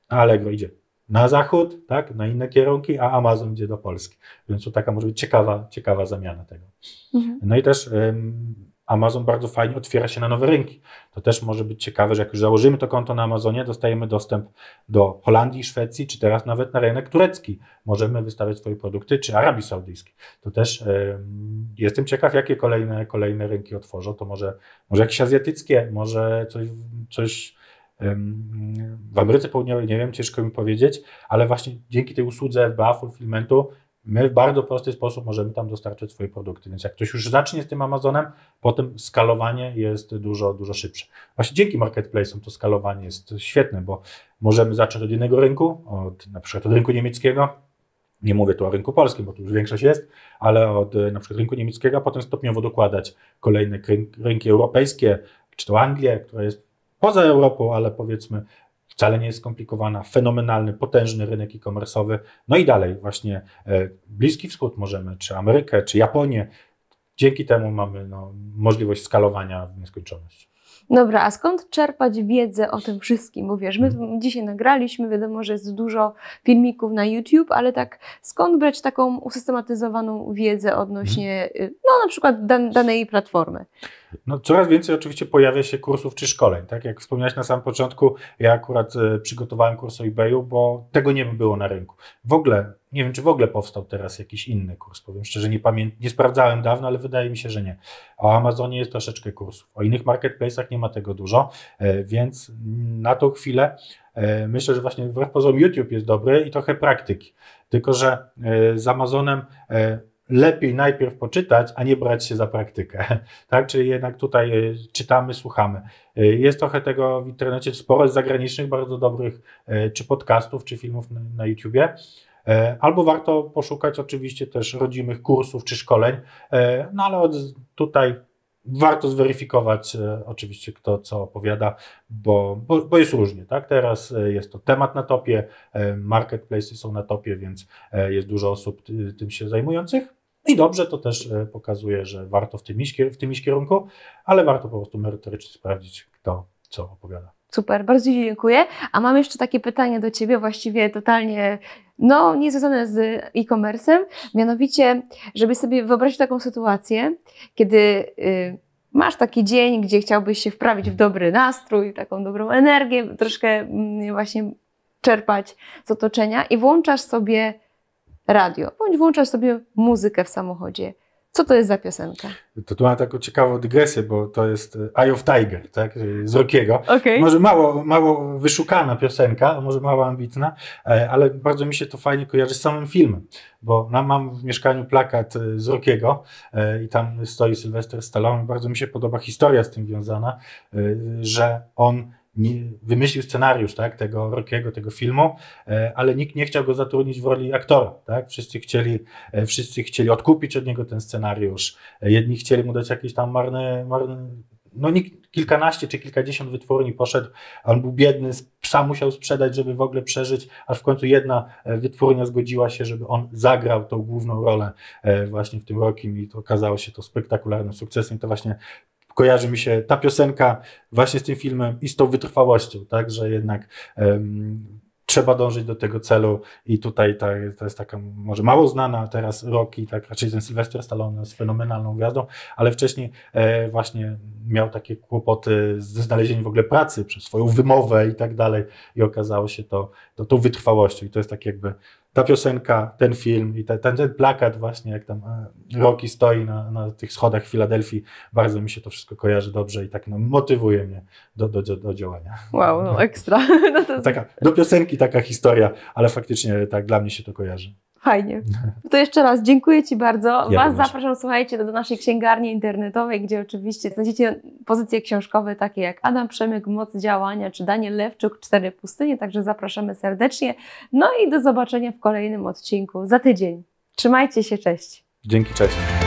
S3: Allegro idzie na zachód, tak, na inne kierunki, a Amazon idzie do Polski. Więc to taka może być ciekawa, ciekawa zamiana tego. Mhm. No i też Amazon bardzo fajnie otwiera się na nowe rynki. To też może być ciekawe, że jak już założymy to konto na Amazonie, dostajemy dostęp do Holandii, Szwecji, czy teraz nawet na rynek turecki. Możemy wystawiać swoje produkty, czy Arabii Saudyjskiej. To też jestem ciekaw, jakie kolejne, kolejne rynki otworzą. To może, może jakieś azjatyckie, może coś, coś w Ameryce Południowej, nie wiem, ciężko mi powiedzieć, ale właśnie dzięki tej usłudze FBA Fulfillmentu My w bardzo prosty sposób możemy tam dostarczyć swoje produkty. Więc jak ktoś już zacznie z tym Amazonem, potem skalowanie jest dużo, dużo szybsze. Właśnie dzięki marketplace'om to skalowanie jest świetne, bo możemy zacząć od innego rynku, od, na przykład od rynku niemieckiego, nie mówię tu o rynku polskim, bo tu już większość jest, ale od na przykład rynku niemieckiego, a potem stopniowo dokładać kolejne rynki europejskie, czy to Anglię, która jest poza Europą, ale powiedzmy wcale nie jest skomplikowana, fenomenalny, potężny rynek e-commerce'owy. No i dalej, właśnie e, Bliski Wschód możemy, czy Amerykę, czy Japonię. Dzięki temu mamy no, możliwość skalowania w nieskończoność.
S1: Dobra, a skąd czerpać wiedzę o tym wszystkim? Bo wiesz, my dzisiaj nagraliśmy, wiadomo, że jest dużo filmików na YouTube, ale tak skąd brać taką usystematyzowaną wiedzę odnośnie, y, no na przykład dan danej platformy?
S3: No, coraz więcej oczywiście pojawia się kursów czy szkoleń. Tak jak wspomniałeś na samym początku, ja akurat y, przygotowałem kurs o eBayu, bo tego nie było na rynku. W ogóle nie wiem, czy w ogóle powstał teraz jakiś inny kurs, powiem szczerze, nie, pamię- nie sprawdzałem dawno, ale wydaje mi się, że nie. O Amazonie jest troszeczkę kursów, o innych marketplace'ach nie ma tego dużo, e, więc na tą chwilę e, myślę, że właśnie wbrew pozorom YouTube jest dobry i trochę praktyki, tylko że e, z Amazonem lepiej najpierw poczytać, a nie brać się za praktykę. Tak? Czyli jednak tutaj czytamy, słuchamy. Jest trochę tego w internecie, sporo zagranicznych, bardzo dobrych czy podcastów, czy filmów na YouTubie. E, albo warto poszukać oczywiście też rodzimych kursów czy szkoleń, e, no ale od tutaj warto zweryfikować e, oczywiście kto co opowiada, bo, bo, bo, jest różnie. Tak? Teraz jest to temat na topie, marketplaces są na topie, więc jest dużo osób tym się zajmujących. No I dobrze, to też pokazuje, że warto w tym iść, w tym iść kierunku, ale warto po prostu merytorycznie sprawdzić, kto co opowiada.
S1: Super, bardzo Ci dziękuję. A mam jeszcze takie pytanie do Ciebie, właściwie totalnie no, niezwiązane z e-commerce'em. Mianowicie, żeby sobie wyobrazić taką sytuację, kiedy y, masz taki dzień, gdzie chciałbyś się wprawić w dobry nastrój, taką dobrą energię, troszkę y, właśnie czerpać z otoczenia i włączasz sobie radio, bądź włączasz sobie muzykę w samochodzie. Co to jest za piosenka?
S3: To tu mam taką ciekawą dygresję, bo to jest e, Eye of Tiger, tak? E, z Rokiego. Okay. Może mało, mało wyszukana piosenka, może mało ambitna, e, ale bardzo mi się to fajnie kojarzy z samym filmem, bo mam w mieszkaniu plakat z Rokiego i tam stoi Sylwester Stallone. Bardzo mi się podoba historia z tym wiązana, że on wymyślił scenariusz tak, tego Rockiego, tego filmu, e, ale nikt nie chciał go zatrudnić w roli aktora. Tak? Wszyscy, chcieli, e, wszyscy chcieli odkupić od niego ten scenariusz. E, jedni chcieli mu dać jakieś tam marne, marne no nikt, kilkanaście czy kilkadziesiąt wytwórni poszedł, on był biedny, sam musiał sprzedać, żeby w ogóle przeżyć, aż w końcu jedna wytwórnia zgodziła się, żeby on zagrał tą główną rolę właśnie w tym roku i to okazało się to spektakularnym sukcesem. To właśnie kojarzy mi się ta piosenka właśnie z tym filmem i z tą wytrwałością, tak, że jednak um, trzeba dążyć do tego celu i tutaj ta, to jest taka może mało znana teraz Rocky, tak raczej ten Sylwester Stallone z fenomenalną gwiazdą, ale wcześniej e, właśnie miał takie kłopoty ze znalezieniem w ogóle pracy przez swoją wymowę i tak dalej i okazało się to, to tą wytrwałością i to jest tak jakby ta piosenka, ten film i ten, ten, plakat właśnie, jak tam e, Rocky stoi na, na tych schodach Filadelfii, bardzo mi się to wszystko kojarzy dobrze i tak no, motywuje mnie do, do, do, do działania. Wow, no, no. ekstra. No to... taka, do piosenki taka historia, ale faktycznie tak dla mnie się to kojarzy.
S1: Fajnie. To jeszcze raz dziękuję Ci bardzo. Ja Was również. zapraszam, słuchajcie, do, naszej księgarni internetowej, gdzie oczywiście znajdziecie pozycje książkowe takie jak Adam Przemyk, Moc Działania, czy Daniel Lewczuk, Cztery Pustynie, także zapraszamy serdecznie. No i do zobaczenia w kolejnym odcinku za tydzień. Trzymajcie się, cześć.
S3: Dzięki, cześć.